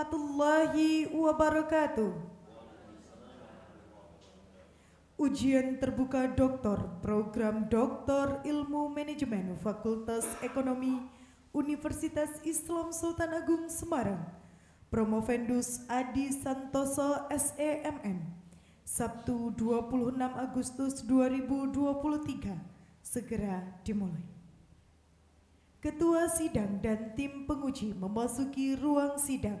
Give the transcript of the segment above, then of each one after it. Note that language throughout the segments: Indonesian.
warahmatullahi wabarakatuh. Ujian terbuka doktor program Doktor Ilmu Manajemen Fakultas Ekonomi Universitas Islam Sultan Agung Semarang. Promovendus Adi Santoso SEMM. Sabtu 26 Agustus 2023 segera dimulai. Ketua sidang dan tim penguji memasuki ruang sidang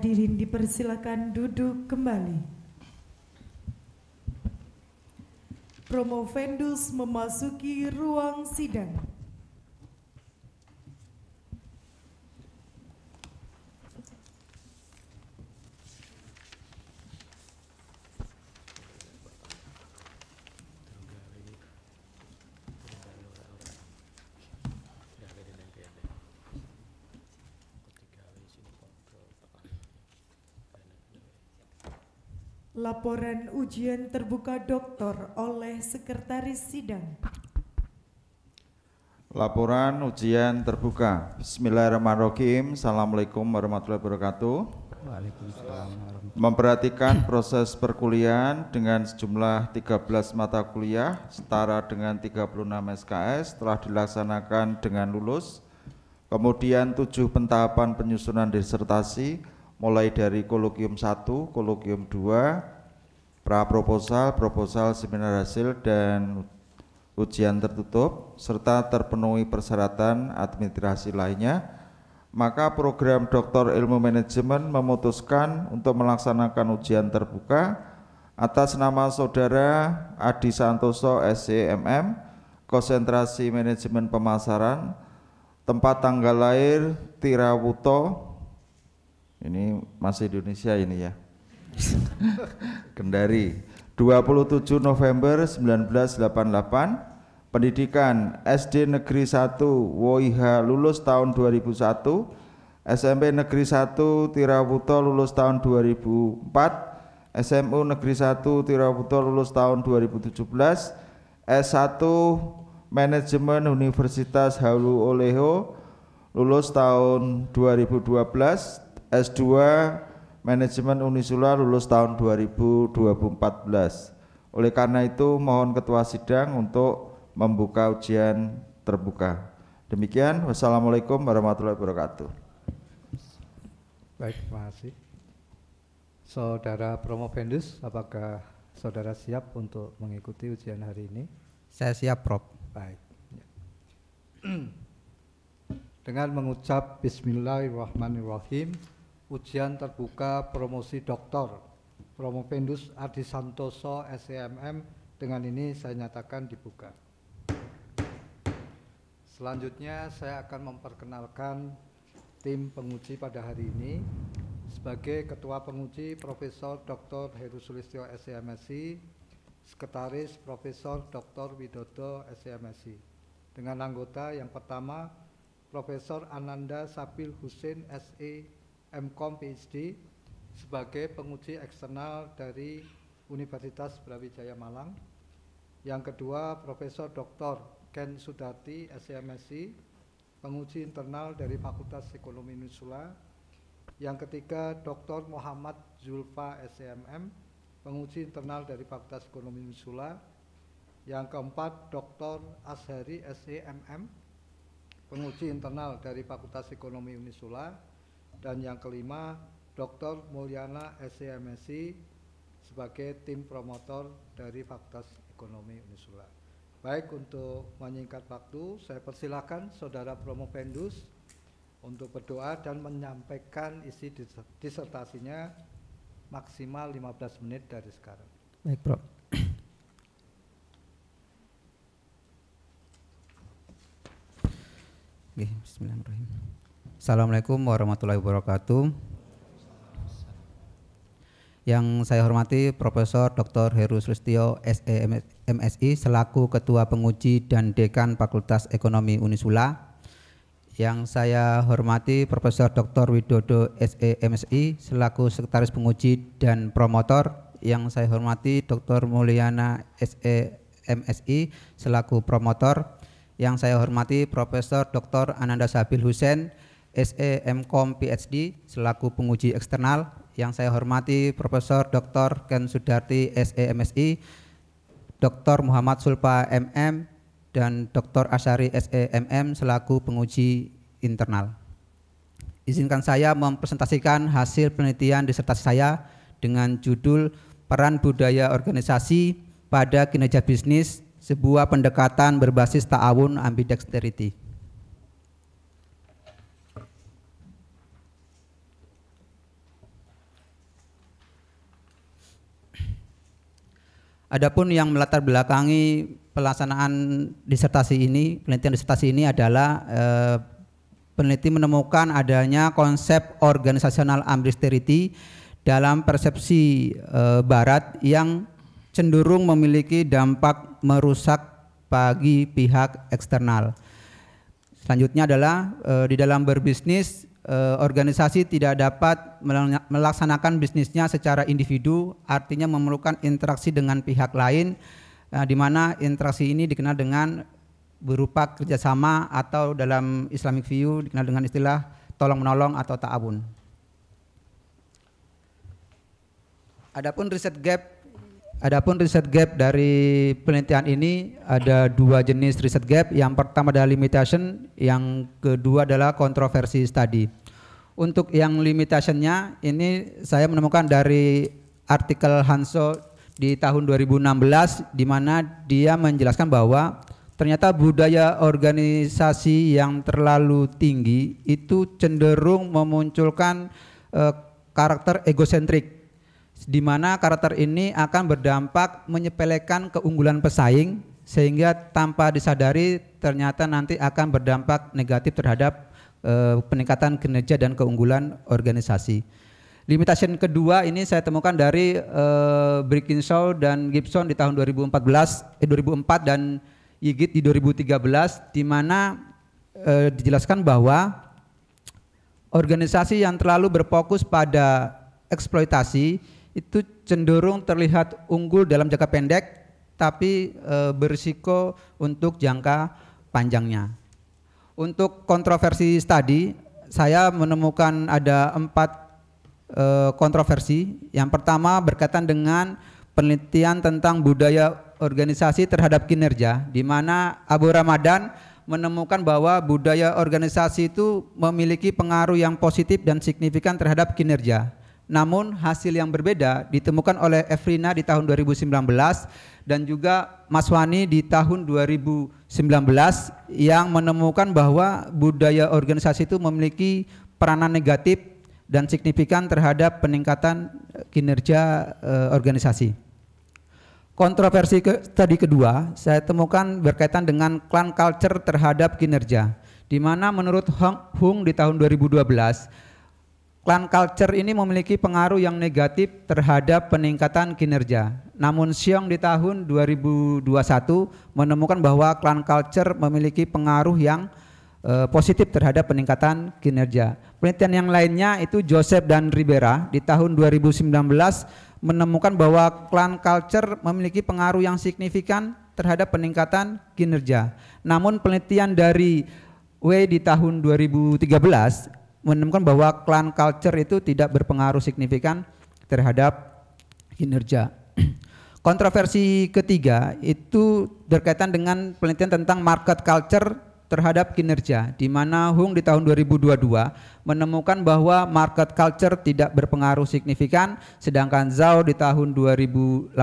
Hadirin dipersilakan duduk kembali. Promovendus memasuki ruang sidang. laporan ujian terbuka doktor oleh sekretaris sidang. Laporan ujian terbuka. Bismillahirrahmanirrahim. Assalamualaikum warahmatullahi wabarakatuh. Waalaikumsalam. Memperhatikan proses perkuliahan dengan sejumlah 13 mata kuliah setara dengan 36 SKS telah dilaksanakan dengan lulus. Kemudian tujuh pentahapan penyusunan disertasi mulai dari kolokium 1, kolokium 2, pra proposal, proposal seminar hasil dan ujian tertutup serta terpenuhi persyaratan administrasi lainnya, maka program Doktor Ilmu Manajemen memutuskan untuk melaksanakan ujian terbuka atas nama saudara Adi Santoso SCMM, konsentrasi manajemen pemasaran, tempat tanggal lahir Tirawuto, ini masih Indonesia ini ya, Kendari 27 November 1988 pendidikan SD Negeri 1 Woiha lulus tahun 2001 SMP Negeri 1 Tiraputo lulus tahun 2004 SMU Negeri 1 Tiraputo lulus tahun 2017 S1 Manajemen Universitas Halu Oleho lulus tahun 2012 S2 manajemen Unisula lulus tahun 2014. Oleh karena itu mohon ketua sidang untuk membuka ujian terbuka. Demikian, wassalamualaikum warahmatullahi wabarakatuh. Baik, terima kasih. Saudara Promo Vendus, apakah saudara siap untuk mengikuti ujian hari ini? Saya siap, Prof. Baik. Dengan mengucap Bismillahirrahmanirrahim, ujian terbuka promosi doktor Romo Pendus Ardi Santoso SEMM dengan ini saya nyatakan dibuka. Selanjutnya saya akan memperkenalkan tim penguji pada hari ini sebagai Ketua Penguji Profesor Dr. Heru Sulistyo SEMSI, Sekretaris Profesor Dr. Widodo SEMSI. Dengan anggota yang pertama Profesor Ananda Sapil Husin SE MCOM PhD sebagai penguji eksternal dari Universitas Brawijaya Malang. Yang kedua, Profesor Dr. Ken Sudati, SMSI, penguji internal dari Fakultas Ekonomi Nusula. Yang ketiga, Dr. Muhammad Zulfa, SMM, penguji internal dari Fakultas Ekonomi Nusula. Yang keempat, Dr. Ashari, SEMM, penguji internal dari Fakultas Ekonomi Unisula dan yang kelima Dr. Mulyana SCMSI sebagai tim promotor dari Fakultas Ekonomi Unisula. Baik untuk menyingkat waktu, saya persilakan Saudara Promo Pendus untuk berdoa dan menyampaikan isi disertasinya maksimal 15 menit dari sekarang. Baik, Prof. bismillahirrahmanirrahim. Assalamualaikum warahmatullahi wabarakatuh. Yang saya hormati Profesor Dr. Heru Sulistyo SEMSI e, selaku Ketua Penguji dan Dekan Fakultas Ekonomi Unisula. Yang saya hormati Profesor Dr. Widodo SEMSI selaku Sekretaris Penguji dan Promotor. Yang saya hormati Dr. Mulyana SEMSI selaku Promotor. Yang saya hormati Profesor Dr. Ananda Sabil Hussein SE, MKOM, PhD selaku penguji eksternal yang saya hormati Profesor Dr. Ken Sudarti SE Dr. Muhammad Sulpa MM dan Dr. Asyari SE selaku penguji internal. Izinkan saya mempresentasikan hasil penelitian disertasi saya dengan judul Peran Budaya Organisasi pada Kinerja Bisnis, sebuah pendekatan berbasis ta'awun ambidexterity. Adapun yang melatar belakangi pelaksanaan disertasi ini, penelitian disertasi ini adalah eh, peneliti menemukan adanya konsep organisasional ambristerity dalam persepsi eh, barat yang cenderung memiliki dampak merusak bagi pihak eksternal. Selanjutnya adalah eh, di dalam berbisnis Eh, organisasi tidak dapat melaksanakan bisnisnya secara individu, artinya memerlukan interaksi dengan pihak lain, eh, di mana interaksi ini dikenal dengan berupa kerjasama atau dalam Islamic view dikenal dengan istilah tolong menolong atau taabun. Adapun riset gap Adapun riset gap dari penelitian ini ada dua jenis riset gap. Yang pertama adalah limitation, yang kedua adalah kontroversi study. Untuk yang limitationnya ini saya menemukan dari artikel Hanso di tahun 2016 di mana dia menjelaskan bahwa ternyata budaya organisasi yang terlalu tinggi itu cenderung memunculkan eh, karakter egosentrik di mana karakter ini akan berdampak menyepelekan keunggulan pesaing sehingga tanpa disadari ternyata nanti akan berdampak negatif terhadap eh, peningkatan kinerja dan keunggulan organisasi. Limitation kedua ini saya temukan dari eh, Brickinshaw dan Gibson di tahun 2014 eh, 2004 dan Yigit di 2013 di mana eh, dijelaskan bahwa organisasi yang terlalu berfokus pada eksploitasi itu cenderung terlihat unggul dalam jangka pendek tapi e, berisiko untuk jangka panjangnya. Untuk kontroversi tadi saya menemukan ada empat e, kontroversi. Yang pertama berkaitan dengan penelitian tentang budaya organisasi terhadap kinerja, di mana Abu Ramadan menemukan bahwa budaya organisasi itu memiliki pengaruh yang positif dan signifikan terhadap kinerja namun hasil yang berbeda ditemukan oleh Efrina di tahun 2019 dan juga Mas Wani di tahun 2019 yang menemukan bahwa budaya organisasi itu memiliki peranan negatif dan signifikan terhadap peningkatan eh, kinerja e, organisasi. Kontroversi ke, tadi kedua saya temukan berkaitan dengan clan culture terhadap kinerja, di mana menurut Hong Hung di tahun 2012 Klan culture ini memiliki pengaruh yang negatif terhadap peningkatan kinerja. Namun Siong di tahun 2021 menemukan bahwa klan culture memiliki pengaruh yang e, positif terhadap peningkatan kinerja. Penelitian yang lainnya itu Joseph dan Ribera di tahun 2019 menemukan bahwa klan culture memiliki pengaruh yang signifikan terhadap peningkatan kinerja. Namun penelitian dari W di tahun 2013 menemukan bahwa clan culture itu tidak berpengaruh signifikan terhadap kinerja. Kontroversi ketiga itu berkaitan dengan penelitian tentang market culture terhadap kinerja, di mana Hung di tahun 2022 menemukan bahwa market culture tidak berpengaruh signifikan, sedangkan Zhao di tahun 2018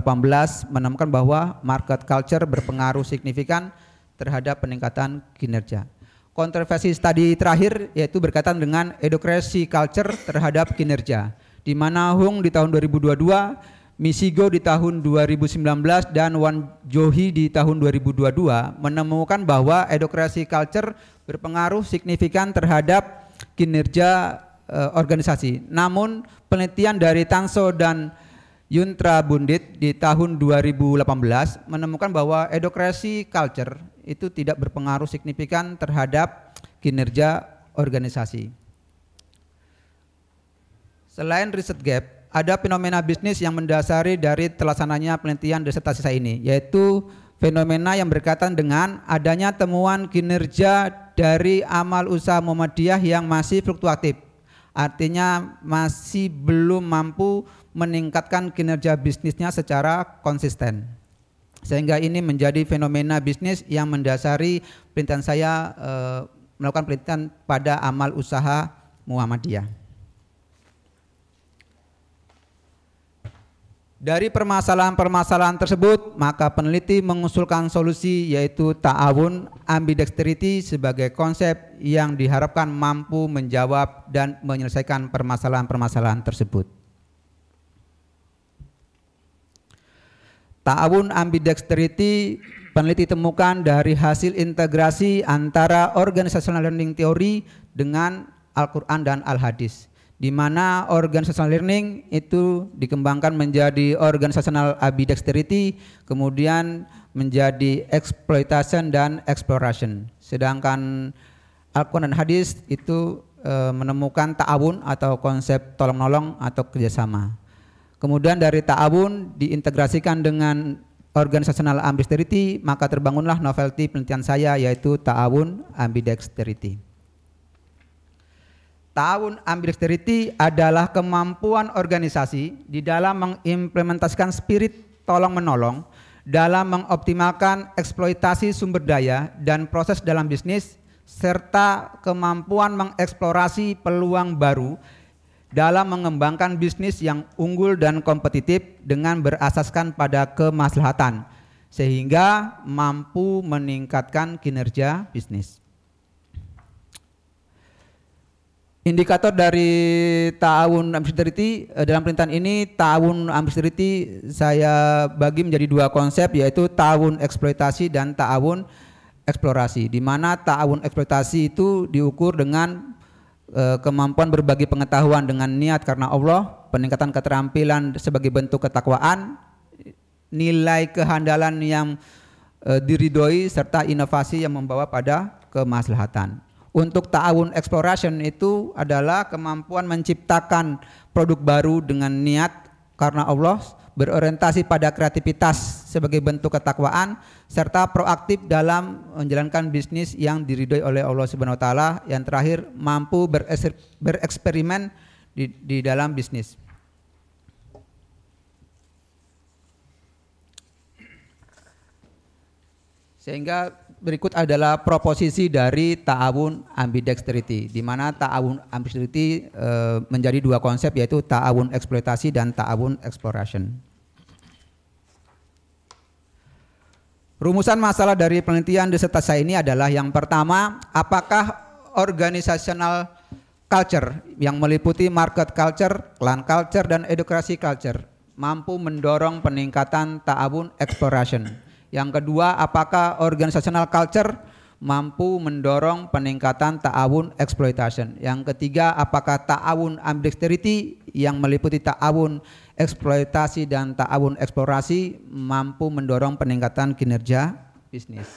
menemukan bahwa market culture berpengaruh signifikan terhadap peningkatan kinerja kontroversi tadi terakhir yaitu berkaitan dengan edukasi culture terhadap kinerja. Di mana Hung di tahun 2022, Misigo di tahun 2019 dan Wan Johi di tahun 2022 menemukan bahwa edukasi culture berpengaruh signifikan terhadap kinerja e, organisasi. Namun penelitian dari Tanso dan Yuntra Bundit di tahun 2018 menemukan bahwa edukasi culture itu tidak berpengaruh signifikan terhadap kinerja organisasi. Selain riset gap, ada fenomena bisnis yang mendasari dari terlaksananya penelitian disertasi saya ini, yaitu fenomena yang berkaitan dengan adanya temuan kinerja dari amal usaha Muhammadiyah yang masih fluktuatif. Artinya masih belum mampu meningkatkan kinerja bisnisnya secara konsisten sehingga ini menjadi fenomena bisnis yang mendasari perintahan saya e, melakukan perintahan pada amal usaha Muhammadiyah. Dari permasalahan-permasalahan tersebut, maka peneliti mengusulkan solusi yaitu ta'awun ambidexterity sebagai konsep yang diharapkan mampu menjawab dan menyelesaikan permasalahan-permasalahan tersebut. Ta'awun ambidexterity peneliti temukan dari hasil integrasi antara organizational learning teori dengan Al-Quran dan Al-Hadis. Di mana organizational learning itu dikembangkan menjadi organizational ambidexterity, kemudian menjadi exploitation dan exploration. Sedangkan Al-Quran dan Hadis itu eh, menemukan ta'awun atau konsep tolong-nolong atau kerjasama. Kemudian dari ta'awun diintegrasikan dengan organisasional ambidexterity, maka terbangunlah novelty penelitian saya yaitu ta'awun ambidexterity. Ta'awun ambidexterity adalah kemampuan organisasi di dalam mengimplementasikan spirit tolong-menolong dalam mengoptimalkan eksploitasi sumber daya dan proses dalam bisnis serta kemampuan mengeksplorasi peluang baru dalam mengembangkan bisnis yang unggul dan kompetitif dengan berasaskan pada kemaslahatan sehingga mampu meningkatkan kinerja bisnis. Indikator dari tahun Amsterdam eh, dalam perintahan ini tahun Amsterdam saya bagi menjadi dua konsep yaitu tahun eksploitasi dan tahun eksplorasi. Di mana tahun eksploitasi itu diukur dengan Eh, kemampuan berbagi pengetahuan dengan niat karena Allah, peningkatan keterampilan sebagai bentuk ketakwaan, nilai kehandalan yang eh, diridoi serta inovasi yang membawa pada kemaslahatan. Untuk ta'awun exploration itu adalah kemampuan menciptakan produk baru dengan niat karena Allah berorientasi pada kreativitas sebagai bentuk ketakwaan serta proaktif dalam menjalankan bisnis yang diridhoi oleh Allah Subhanahu wa taala. Yang terakhir mampu bereksperimen di, di dalam bisnis. Sehingga berikut adalah proposisi dari ta'awun ambidexterity di mana ta'awun ambidexterity e, menjadi dua konsep yaitu ta'awun eksploitasi dan ta'awun exploration. Rumusan masalah dari penelitian disertasi ini adalah yang pertama, apakah organisational culture yang meliputi market culture, clan culture, dan edukasi culture mampu mendorong peningkatan taabun exploration. Yang kedua, apakah organisational culture mampu mendorong peningkatan ta'awun exploitation. Yang ketiga, apakah ta'awun ambidexterity yang meliputi ta'awun eksploitasi dan ta'awun eksplorasi mampu mendorong peningkatan kinerja bisnis.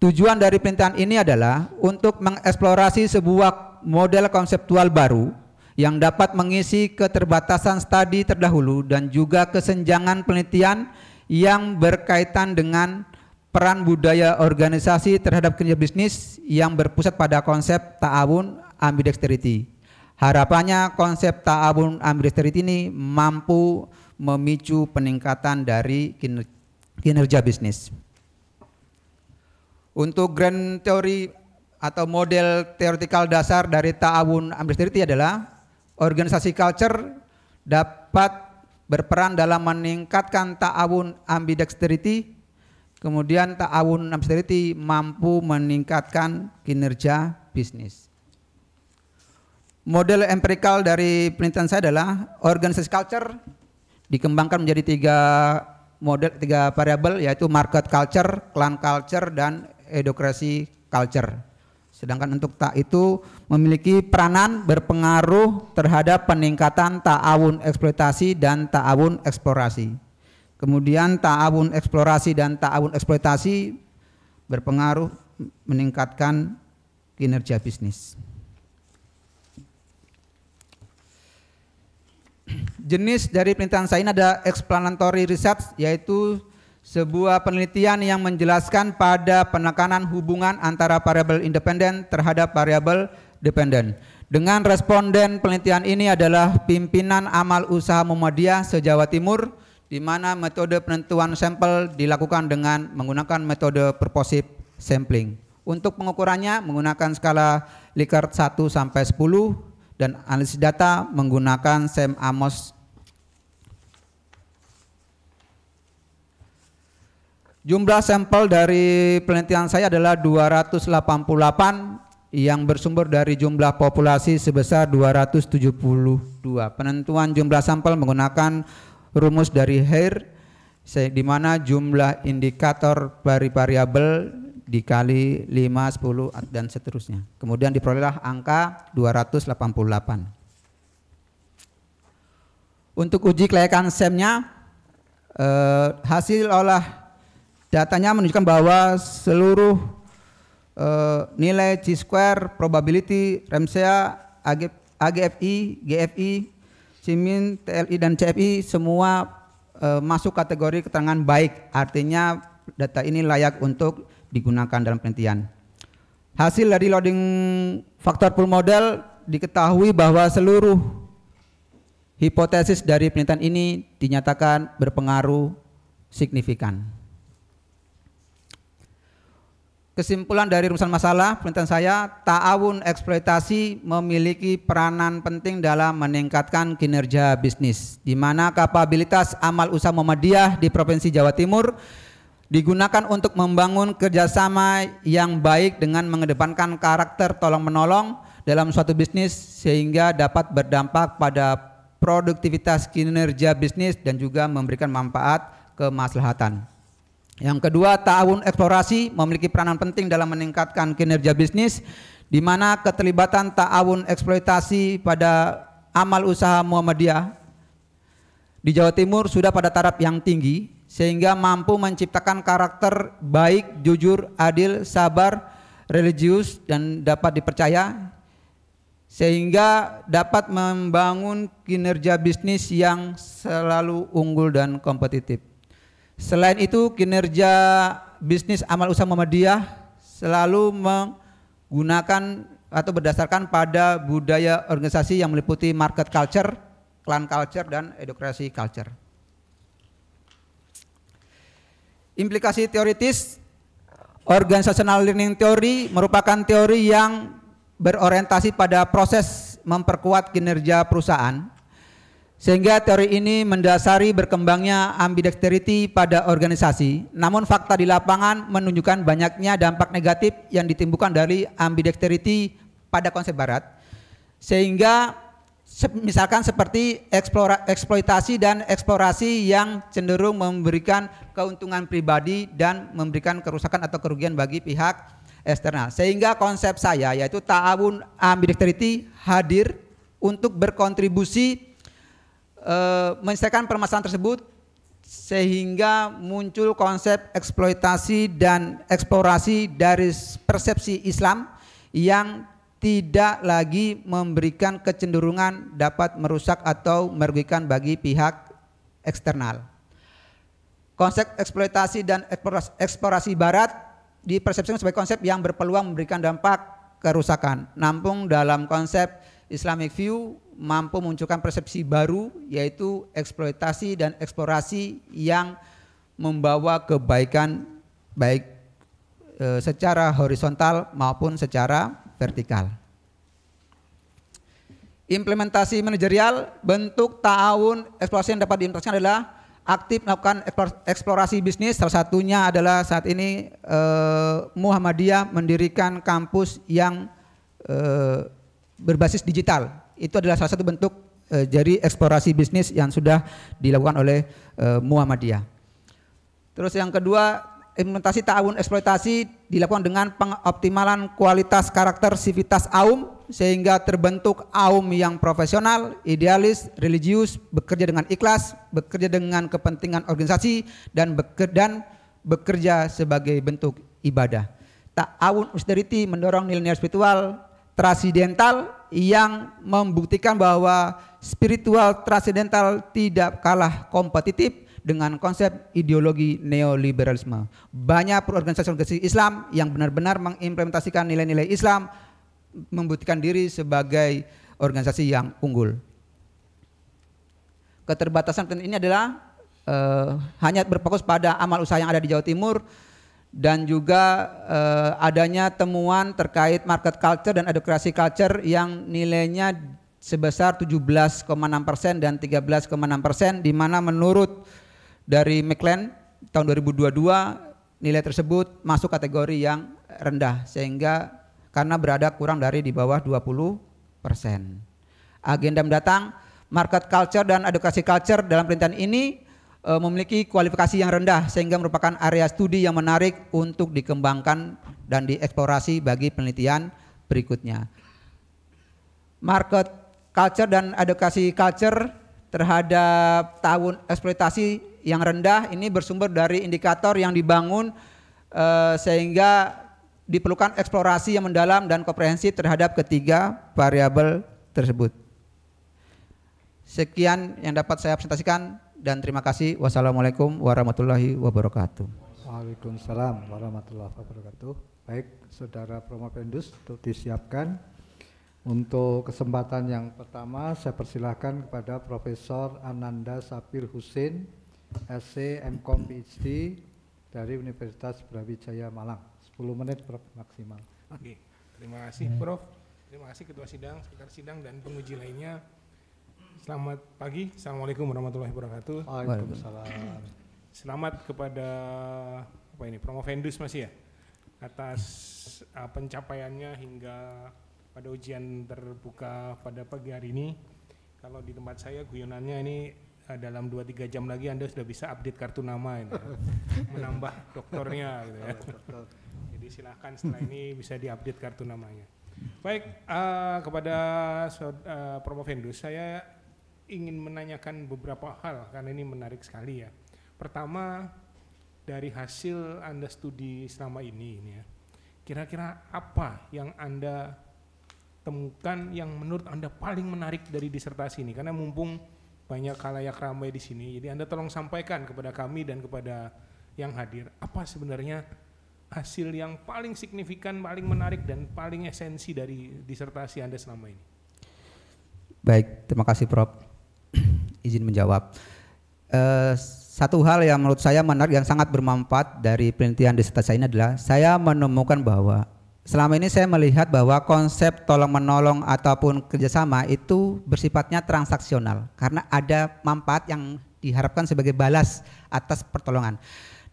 Tujuan dari perintahan ini adalah untuk mengeksplorasi sebuah model konseptual baru yang dapat mengisi keterbatasan studi terdahulu dan juga kesenjangan penelitian yang berkaitan dengan peran budaya organisasi terhadap kinerja bisnis yang berpusat pada konsep ta'awun ambidexterity. Harapannya konsep ta'awun ambidexterity ini mampu memicu peningkatan dari kinerja bisnis. Untuk grand teori atau model teoretikal dasar dari ta'awun ambidexterity adalah organisasi culture dapat berperan dalam meningkatkan ta'awun ambidexterity Kemudian ta'awun austerity mampu meningkatkan kinerja bisnis. Model empirikal dari penelitian saya adalah organisasi culture dikembangkan menjadi tiga model tiga variabel yaitu market culture, clan culture dan edukasi culture. Sedangkan untuk tak itu memiliki peranan berpengaruh terhadap peningkatan ta'awun eksploitasi dan ta'awun eksplorasi. Kemudian ta'awun eksplorasi dan ta'awun eksploitasi berpengaruh meningkatkan kinerja bisnis. Jenis dari penelitian saya ini ada explanatory research yaitu sebuah penelitian yang menjelaskan pada penekanan hubungan antara variabel independen terhadap variabel dependen. Dengan responden penelitian ini adalah pimpinan amal usaha Muhammadiyah se-Jawa Timur di mana metode penentuan sampel dilakukan dengan menggunakan metode purposive sampling. Untuk pengukurannya menggunakan skala Likert 1 sampai 10 dan analisis data menggunakan SEM Amos. Jumlah sampel dari penelitian saya adalah 288 yang bersumber dari jumlah populasi sebesar 272. Penentuan jumlah sampel menggunakan rumus dari Hare di mana jumlah indikator dari variabel dikali 5, 10 dan seterusnya. Kemudian diperolehlah angka 288. Untuk uji kelayakan SEM-nya eh, hasil olah datanya menunjukkan bahwa seluruh eh, nilai C square probability REMSEA AGFI, GFI Cimin, TLI dan CFI semua e, masuk kategori keterangan baik. Artinya data ini layak untuk digunakan dalam penelitian. Hasil dari loading faktor pool model diketahui bahwa seluruh hipotesis dari penelitian ini dinyatakan berpengaruh signifikan. Kesimpulan dari rumusan masalah penelitian saya, ta'awun eksploitasi memiliki peranan penting dalam meningkatkan kinerja bisnis, di mana kapabilitas amal usaha Muhammadiyah di Provinsi Jawa Timur digunakan untuk membangun kerjasama yang baik dengan mengedepankan karakter tolong-menolong dalam suatu bisnis sehingga dapat berdampak pada produktivitas kinerja bisnis dan juga memberikan manfaat kemaslahatan. Yang kedua, tahun eksplorasi memiliki peranan penting dalam meningkatkan kinerja bisnis di mana keterlibatan tahun eksploitasi pada amal usaha Muhammadiyah di Jawa Timur sudah pada taraf yang tinggi sehingga mampu menciptakan karakter baik, jujur, adil, sabar, religius dan dapat dipercaya sehingga dapat membangun kinerja bisnis yang selalu unggul dan kompetitif. Selain itu kinerja bisnis amal usaha Muhammadiyah selalu menggunakan atau berdasarkan pada budaya organisasi yang meliputi market culture, clan culture, dan edukasi culture. Implikasi teoritis, organisational learning theory merupakan teori yang berorientasi pada proses memperkuat kinerja perusahaan sehingga teori ini mendasari berkembangnya ambidexterity pada organisasi. Namun fakta di lapangan menunjukkan banyaknya dampak negatif yang ditimbulkan dari ambidexterity pada konsep barat. Sehingga misalkan seperti eksplora, eksploitasi dan eksplorasi yang cenderung memberikan keuntungan pribadi dan memberikan kerusakan atau kerugian bagi pihak eksternal. Sehingga konsep saya yaitu ta'awun ambidexterity hadir untuk berkontribusi Eh, menyelesaikan permasalahan tersebut sehingga muncul konsep eksploitasi dan eksplorasi dari persepsi Islam yang tidak lagi memberikan kecenderungan dapat merusak atau merugikan bagi pihak eksternal. Konsep eksploitasi dan eksplorasi, eksplorasi barat dipersepsikan sebagai konsep yang berpeluang memberikan dampak kerusakan, nampung dalam konsep Islamic View mampu munculkan persepsi baru yaitu eksploitasi dan eksplorasi yang membawa kebaikan baik e, secara horizontal maupun secara vertikal. Implementasi manajerial bentuk tahun eksplorasi yang dapat diimplementasikan adalah aktif melakukan eksplorasi bisnis. Salah satunya adalah saat ini e, Muhammadiyah mendirikan kampus yang e, berbasis digital. Itu adalah salah satu bentuk e, eh, dari eksplorasi bisnis yang sudah dilakukan oleh e, Muhammadiyah. Terus yang kedua, implementasi tahun eksploitasi dilakukan dengan pengoptimalan kualitas karakter sivitas aum sehingga terbentuk aum yang profesional, idealis, religius, bekerja dengan ikhlas, bekerja dengan kepentingan organisasi dan bekerja, dan bekerja sebagai bentuk ibadah. Ta'awun austerity mendorong nilai-nilai spiritual transidental yang membuktikan bahwa spiritual transidental tidak kalah kompetitif dengan konsep ideologi neoliberalisme. Banyak organisasi-organisasi Islam yang benar-benar mengimplementasikan nilai-nilai Islam membuktikan diri sebagai organisasi yang unggul. Keterbatasan ini adalah uh, hanya berfokus pada amal usaha yang ada di Jawa Timur dan juga eh, adanya temuan terkait market culture dan edukasi culture yang nilainya sebesar 17,6 persen dan 13,6 persen di mana menurut dari McLean tahun 2022 nilai tersebut masuk kategori yang rendah sehingga karena berada kurang dari di bawah 20 persen. Agenda mendatang market culture dan edukasi culture dalam perintahan ini Eh, memiliki kualifikasi yang rendah sehingga merupakan area studi yang menarik untuk dikembangkan dan dieksplorasi bagi penelitian berikutnya. Market culture dan edukasi culture terhadap tahun eksploitasi yang rendah ini bersumber dari indikator yang dibangun eh, sehingga diperlukan eksplorasi yang mendalam dan komprehensif terhadap ketiga variabel tersebut. Sekian yang dapat saya presentasikan dan terima kasih. Wassalamualaikum warahmatullahi wabarakatuh. Waalaikumsalam warahmatullahi wabarakatuh. Baik, Saudara Promo Pendus untuk disiapkan. Untuk kesempatan yang pertama, saya persilahkan kepada Profesor Ananda Sapir Husin, SC MCOM PhD dari Universitas Brawijaya Malang. 10 menit Prof maksimal. Oke, terima kasih Prof. Terima kasih Ketua Sidang, Sekretaris Sidang, dan penguji lainnya. Selamat pagi, Assalamualaikum warahmatullahi wabarakatuh. Waalaikumsalam. Selamat kepada apa ini Vendus masih ya atas uh, pencapaiannya hingga pada ujian terbuka pada pagi hari ini. Kalau di tempat saya guyonannya ini uh, dalam 2-3 jam lagi Anda sudah bisa update kartu nama ini, ya. menambah doktornya gitu ya. Jadi silahkan setelah ini bisa diupdate kartu namanya. Baik, uh, kepada uh, promo Vendus saya ingin menanyakan beberapa hal karena ini menarik sekali ya. Pertama dari hasil Anda studi selama ini ini ya. Kira-kira apa yang Anda temukan yang menurut Anda paling menarik dari disertasi ini? Karena mumpung banyak kalayak ramai di sini, jadi Anda tolong sampaikan kepada kami dan kepada yang hadir apa sebenarnya hasil yang paling signifikan, paling menarik dan paling esensi dari disertasi Anda selama ini. Baik, terima kasih Prof izin menjawab. Eh, satu hal yang menurut saya menarik yang sangat bermanfaat dari penelitian disertasi ini adalah saya menemukan bahwa selama ini saya melihat bahwa konsep tolong menolong ataupun kerjasama itu bersifatnya transaksional karena ada manfaat yang diharapkan sebagai balas atas pertolongan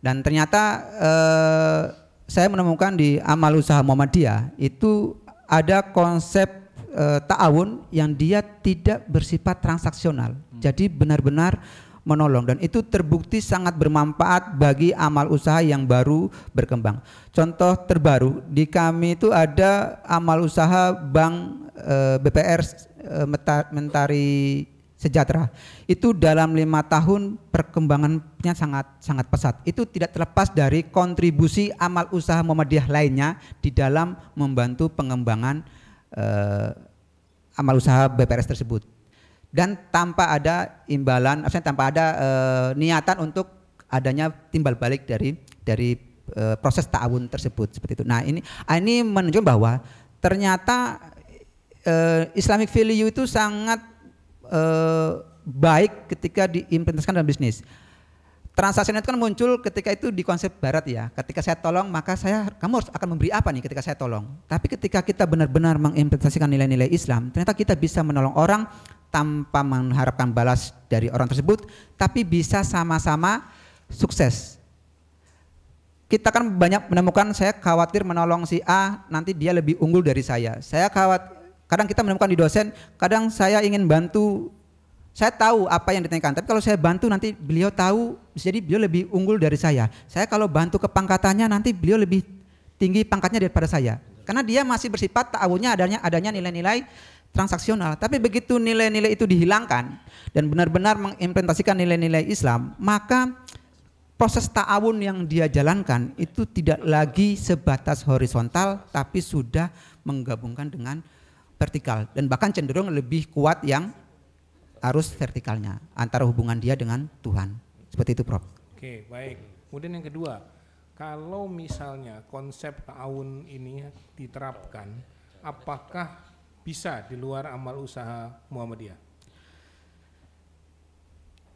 dan ternyata eh, saya menemukan di amal usaha Muhammadiyah itu ada konsep eh, ta'awun yang dia tidak bersifat transaksional jadi benar-benar menolong dan itu terbukti sangat bermanfaat bagi amal usaha yang baru berkembang. Contoh terbaru di kami itu ada amal usaha Bank e, eh, BPR e, eh, Mentari Sejahtera. Itu dalam lima tahun perkembangannya sangat sangat pesat. Itu tidak terlepas dari kontribusi amal usaha Muhammadiyah lainnya di dalam membantu pengembangan e, amal usaha BPRS tersebut dan tanpa ada imbalan, maksudnya tanpa ada e, niatan untuk adanya timbal balik dari dari e, proses ta'awun tersebut seperti itu. Nah, ini ah, ini menunjukkan bahwa ternyata e, Islamic value itu sangat e, baik ketika diimplementasikan dalam bisnis. Transaksi itu kan muncul ketika itu di konsep barat ya. Ketika saya tolong maka saya kamu harus akan memberi apa nih ketika saya tolong. Tapi ketika kita benar-benar mengimplementasikan nilai-nilai Islam, ternyata kita bisa menolong orang tanpa mengharapkan balas dari orang tersebut, tapi bisa sama-sama sukses. Kita kan banyak menemukan saya khawatir menolong si A nanti dia lebih unggul dari saya. Saya khawatir kadang kita menemukan di dosen, kadang saya ingin bantu saya tahu apa yang ditanyakan, tapi kalau saya bantu nanti beliau tahu, jadi beliau lebih unggul dari saya. Saya kalau bantu ke pangkatannya nanti beliau lebih tinggi pangkatnya daripada saya. Karena dia masih bersifat tahunya adanya adanya nilai-nilai transaksional. Tapi begitu nilai-nilai itu dihilangkan dan benar-benar mengimplementasikan nilai-nilai Islam, maka proses ta'awun yang dia jalankan itu tidak lagi sebatas horizontal tapi sudah menggabungkan dengan vertikal dan bahkan cenderung lebih kuat yang arus vertikalnya antara hubungan dia dengan Tuhan. Seperti itu, Prof. Oke, baik. Kemudian yang kedua, kalau misalnya konsep ta'awun ini diterapkan, apakah bisa di luar amal usaha Muhammadiyah.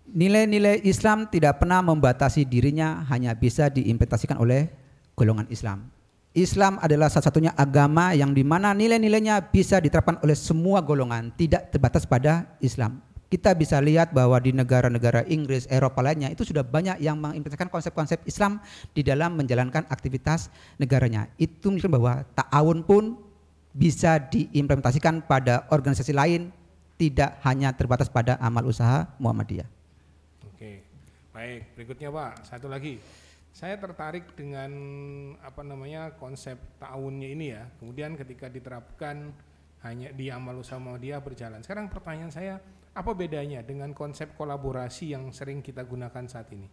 Nilai-nilai Islam tidak pernah membatasi dirinya hanya bisa diimplementasikan oleh golongan Islam. Islam adalah salah satunya agama yang mana nilai-nilainya bisa diterapkan oleh semua golongan, tidak terbatas pada Islam. Kita bisa lihat bahwa di negara-negara Inggris, Eropa lainnya itu sudah banyak yang mengimplementasikan konsep-konsep Islam di dalam menjalankan aktivitas negaranya. Itu mungkin bahwa ta'awun pun bisa diimplementasikan pada organisasi lain tidak hanya terbatas pada amal usaha Muhammadiyah. Oke. Baik, berikutnya Pak, satu lagi. Saya tertarik dengan apa namanya konsep tahunnya ini ya. Kemudian ketika diterapkan hanya di amal usaha Muhammadiyah berjalan. Sekarang pertanyaan saya, apa bedanya dengan konsep kolaborasi yang sering kita gunakan saat ini?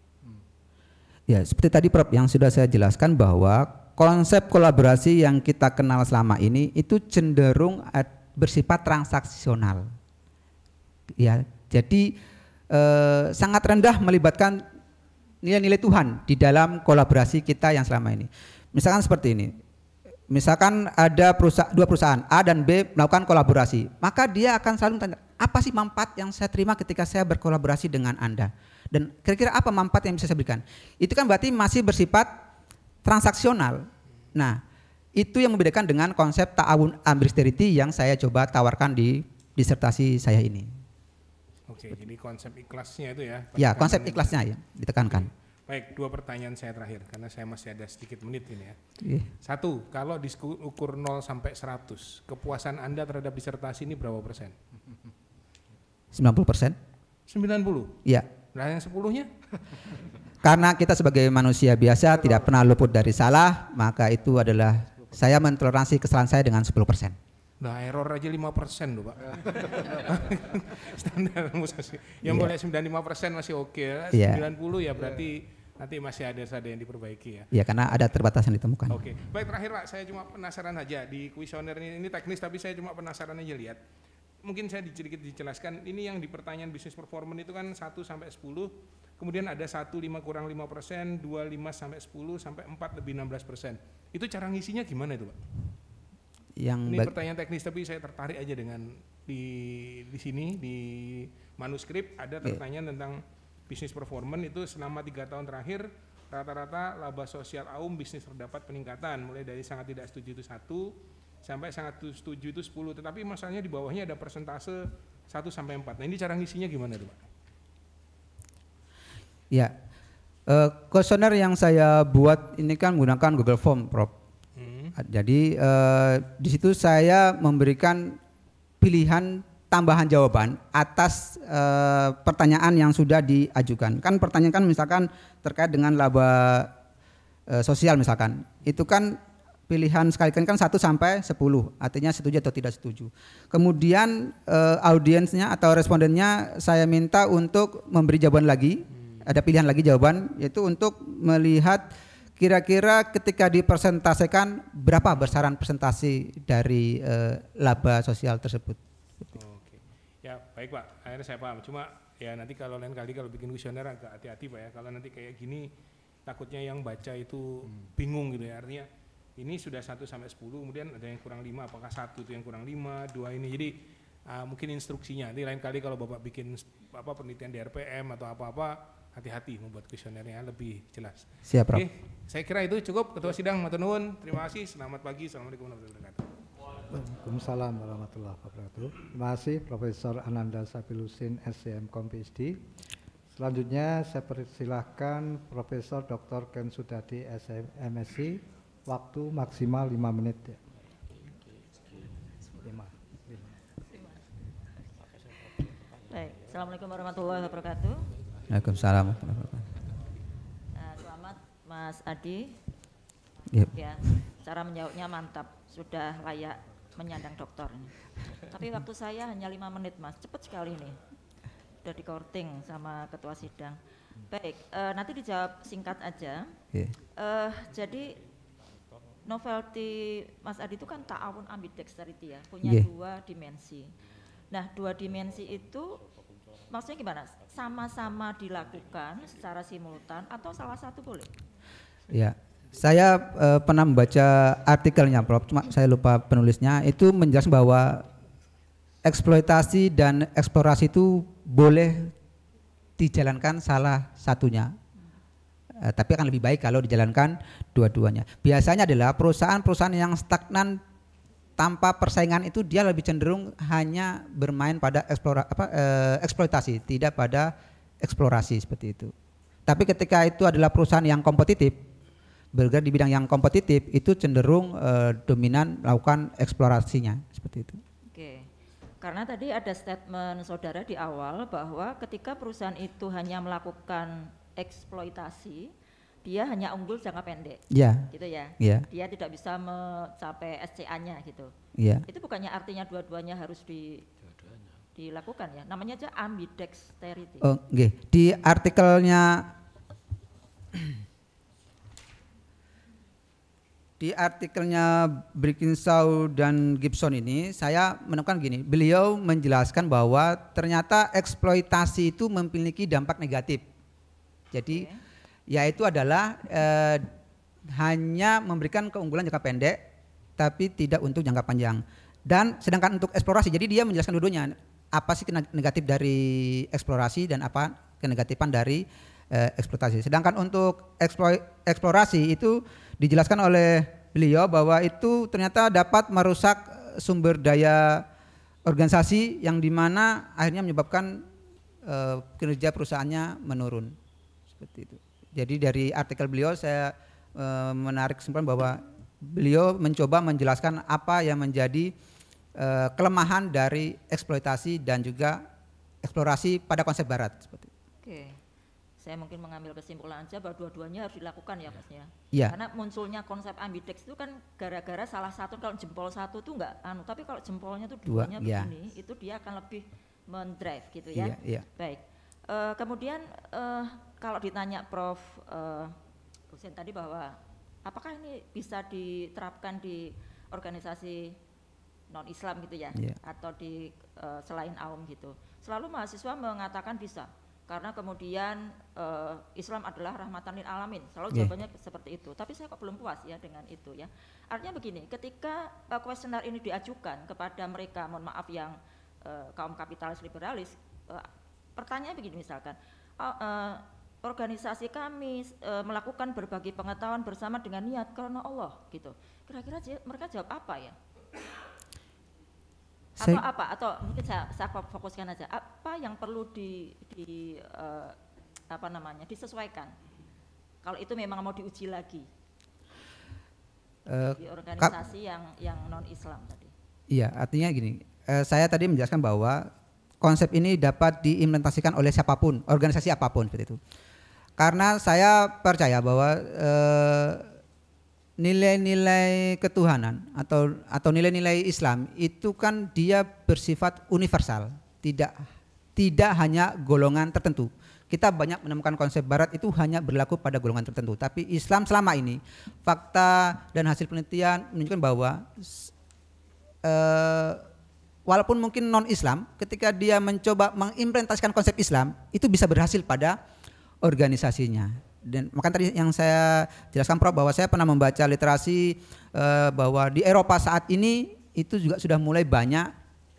Ya, seperti tadi Prof yang sudah saya jelaskan bahwa konsep kolaborasi yang kita kenal selama ini itu cenderung eh, bersifat transaksional. Ya, jadi eh, sangat rendah melibatkan nilai-nilai Tuhan di dalam kolaborasi kita yang selama ini. Misalkan seperti ini. Misalkan ada perusahaan, dua perusahaan A dan B melakukan kolaborasi, maka dia akan selalu tanya, apa sih manfaat yang saya terima ketika saya berkolaborasi dengan Anda? Dan kira-kira apa manfaat yang bisa saya berikan? Itu kan berarti masih bersifat transaksional. Nah, itu yang membedakan dengan konsep ta'awun ambristerity yang saya coba tawarkan di disertasi saya ini. Oke, jadi konsep ikhlasnya itu ya. Ya, konsep ikhlasnya ya ditekankan. Baik, dua pertanyaan saya terakhir karena saya masih ada sedikit menit ini ya. Iya. Satu, kalau diukur 0 sampai 100, kepuasan Anda terhadap disertasi ini berapa persen? 90 persen. 90? Iya. Nah yang 10-nya? Karena kita sebagai manusia biasa tidak pernah luput dari salah, maka itu adalah saya mentoleransi kesalahan saya dengan 10%. Nah, error aja 5% loh, Pak. Standar musasi. Yang yeah. boleh 95% masih oke. Okay. Yeah. 90 ya berarti yeah. nanti masih ada ada yang diperbaiki ya. Iya, yeah, karena ada terbatasan ditemukan. Oke. Okay. Baik, terakhir Pak, saya cuma penasaran aja di kuesioner ini ini teknis tapi saya cuma penasaran aja lihat. Mungkin saya sedikit dijelaskan ini yang di pertanyaan bisnis performance itu kan 1 sampai 10 kemudian ada 1 5 kurang 5 persen, 2 5 sampai 10 sampai 4 lebih 16 persen. Itu cara ngisinya gimana itu Pak? Yang Ini pertanyaan teknis tapi saya tertarik aja dengan di di sini di manuskrip ada iya. pertanyaan yeah. tentang bisnis performance itu selama 3 tahun terakhir rata-rata laba sosial AUM bisnis terdapat peningkatan mulai dari sangat tidak setuju itu satu sampai sangat setuju itu 10 tetapi masalahnya di bawahnya ada persentase 1 sampai 4 nah ini cara ngisinya gimana tuh Pak? Ya, eh, kuesioner uh, yang saya buat ini kan menggunakan Google Form, Prof. Hmm. Ah, jadi uh, di situ saya memberikan pilihan tambahan jawaban atas uh, pertanyaan yang sudah diajukan. Kan pertanyaan kan misalkan terkait dengan laba uh, sosial misalkan. Itu kan pilihan sekali kan 1 sampai 10, artinya setuju atau tidak setuju. Kemudian uh, audiensnya atau respondennya saya minta untuk memberi jawaban lagi. Hmm ada pilihan lagi jawaban yaitu untuk melihat kira-kira ketika dipresentasikan berapa besaran presentasi dari eh, laba sosial tersebut. Oke. Ya, baik Pak. Akhirnya saya paham. Cuma ya nanti kalau lain kali kalau bikin kuesioner agak hati-hati Pak ya. Kalau nanti kayak gini takutnya yang baca itu hmm. bingung gitu ya. Artinya ini sudah 1 sampai 10, kemudian ada yang kurang 5, apakah satu itu yang kurang 5, dua ini. Jadi uh, mungkin instruksinya nanti lain kali kalau Bapak bikin apa penelitian DRPM atau apa-apa hati-hati membuat kuesionernya lebih jelas. Siap, Prof. Oke, saya kira itu cukup ketua sidang Mata Nuhun. Terima kasih, selamat pagi, assalamualaikum warahmatullahi wabarakatuh. Waalaikumsalam warahmatullahi wabarakatuh. Terima kasih Profesor Ananda Sabilusin SCM PhD. Selanjutnya saya persilahkan Profesor Dr. Ken Sudadi SCM MSc waktu maksimal 5 menit ya. Baik, Assalamualaikum warahmatullahi wabarakatuh. Waalaikumsalam. Eh, selamat Mas Adi. Yep. Iya. Ya, cara menjawabnya mantap, sudah layak menyandang doktor. Tapi waktu saya hanya lima menit mas, cepat sekali nih. Sudah di korting sama ketua sidang. Baik, uh, nanti dijawab singkat aja. Yeah. Iya. jadi novelty Mas Adi itu kan tak ta'awun ambidexterity ya, punya yeah. dua dimensi. Nah dua dimensi itu maksudnya gimana? sama-sama dilakukan secara simultan atau salah satu boleh? Ya, saya e, pernah membaca artikelnya Prof, cuma saya lupa penulisnya, itu menjelaskan bahwa eksploitasi dan eksplorasi itu boleh dijalankan salah satunya. E, tapi akan lebih baik kalau dijalankan dua-duanya. Biasanya adalah perusahaan-perusahaan yang stagnan tanpa persaingan itu dia lebih cenderung hanya bermain pada eksplora, apa, eh, eksploitasi, tidak pada eksplorasi seperti itu. Tapi ketika itu adalah perusahaan yang kompetitif, bergerak di bidang yang kompetitif, itu cenderung eh, dominan melakukan eksplorasinya seperti itu. Oke, karena tadi ada statement saudara di awal bahwa ketika perusahaan itu hanya melakukan eksploitasi, dia hanya unggul jangka pendek. Iya. Gitu ya. Iya. Dia tidak bisa mencapai SCA-nya gitu. Iya. Itu bukannya artinya dua-duanya harus di dilakukan ya. Namanya aja ambidexterity. Oh, okay. Di artikelnya di artikelnya Brickinshaw dan Gibson ini saya menemukan gini, beliau menjelaskan bahwa ternyata eksploitasi itu memiliki dampak negatif. Jadi okay yaitu adalah eh, hanya memberikan keunggulan jangka pendek tapi tidak untuk jangka panjang. Dan sedangkan untuk eksplorasi, jadi dia menjelaskan dulunya apa sih negatif dari eksplorasi dan apa kenegatifan dari eh, eksploitasi. Sedangkan untuk eksplo, eksplorasi itu dijelaskan oleh beliau bahwa itu ternyata dapat merusak sumber daya organisasi yang dimana akhirnya menyebabkan eh, kinerja perusahaannya menurun. Seperti itu. Jadi dari artikel beliau saya e, menarik kesimpulan bahwa beliau mencoba menjelaskan apa yang menjadi e, kelemahan dari eksploitasi dan juga eksplorasi pada konsep barat seperti Oke. Saya mungkin mengambil kesimpulan aja bahwa dua-duanya harus dilakukan ya Mas ya. Iya. Karena munculnya konsep ambidex itu kan gara-gara salah satu kalau jempol satu itu enggak anu, tapi kalau jempolnya itu duanya Dua, iya. begini, itu dia akan lebih mendrive gitu ya. Iya, iya. Baik. E, kemudian e, kalau ditanya Prof uh, tadi bahwa apakah ini bisa diterapkan di organisasi non Islam gitu ya yeah. atau di eh, selain Aum gitu selalu mahasiswa mengatakan bisa karena kemudian eh, Islam adalah rahmatan lil alamin. Selalu iya. jawabannya seperti itu. Tapi saya kok belum puas ya dengan itu ya. Artinya begini, ketika kuesioner uh, ini diajukan kepada mereka, mohon maaf yang kaum kapitalis liberalis, pertanyaan begini misalkan, uh, uh, organisasi kami e, melakukan berbagai pengetahuan bersama dengan niat karena Allah gitu. Kira-kira mereka jawab apa ya? Atau saya, apa? Atau mungkin saya, saya fokuskan aja apa yang perlu di, di e, apa namanya disesuaikan. Kalau itu memang mau diuji lagi eh, di organisasi yang yang non Islam tadi. Iya, artinya gini. e, saya tadi menjelaskan bahwa konsep ini dapat diimplementasikan oleh siapapun, organisasi apapun seperti itu. Karena saya percaya bahwa eh, nilai-nilai ketuhanan atau atau nilai-nilai Islam itu kan dia bersifat universal, tidak tidak hanya golongan tertentu. Kita banyak menemukan konsep barat itu hanya berlaku pada golongan tertentu, tapi Islam selama ini fakta dan hasil penelitian menunjukkan bahwa eh, walaupun mungkin non-Islam ketika dia mencoba mengimplementasikan konsep Islam itu bisa berhasil pada organisasinya. Dan maka tadi yang saya jelaskan Prof bahwa saya pernah membaca literasi eh, bahwa di Eropa saat ini itu juga sudah mulai banyak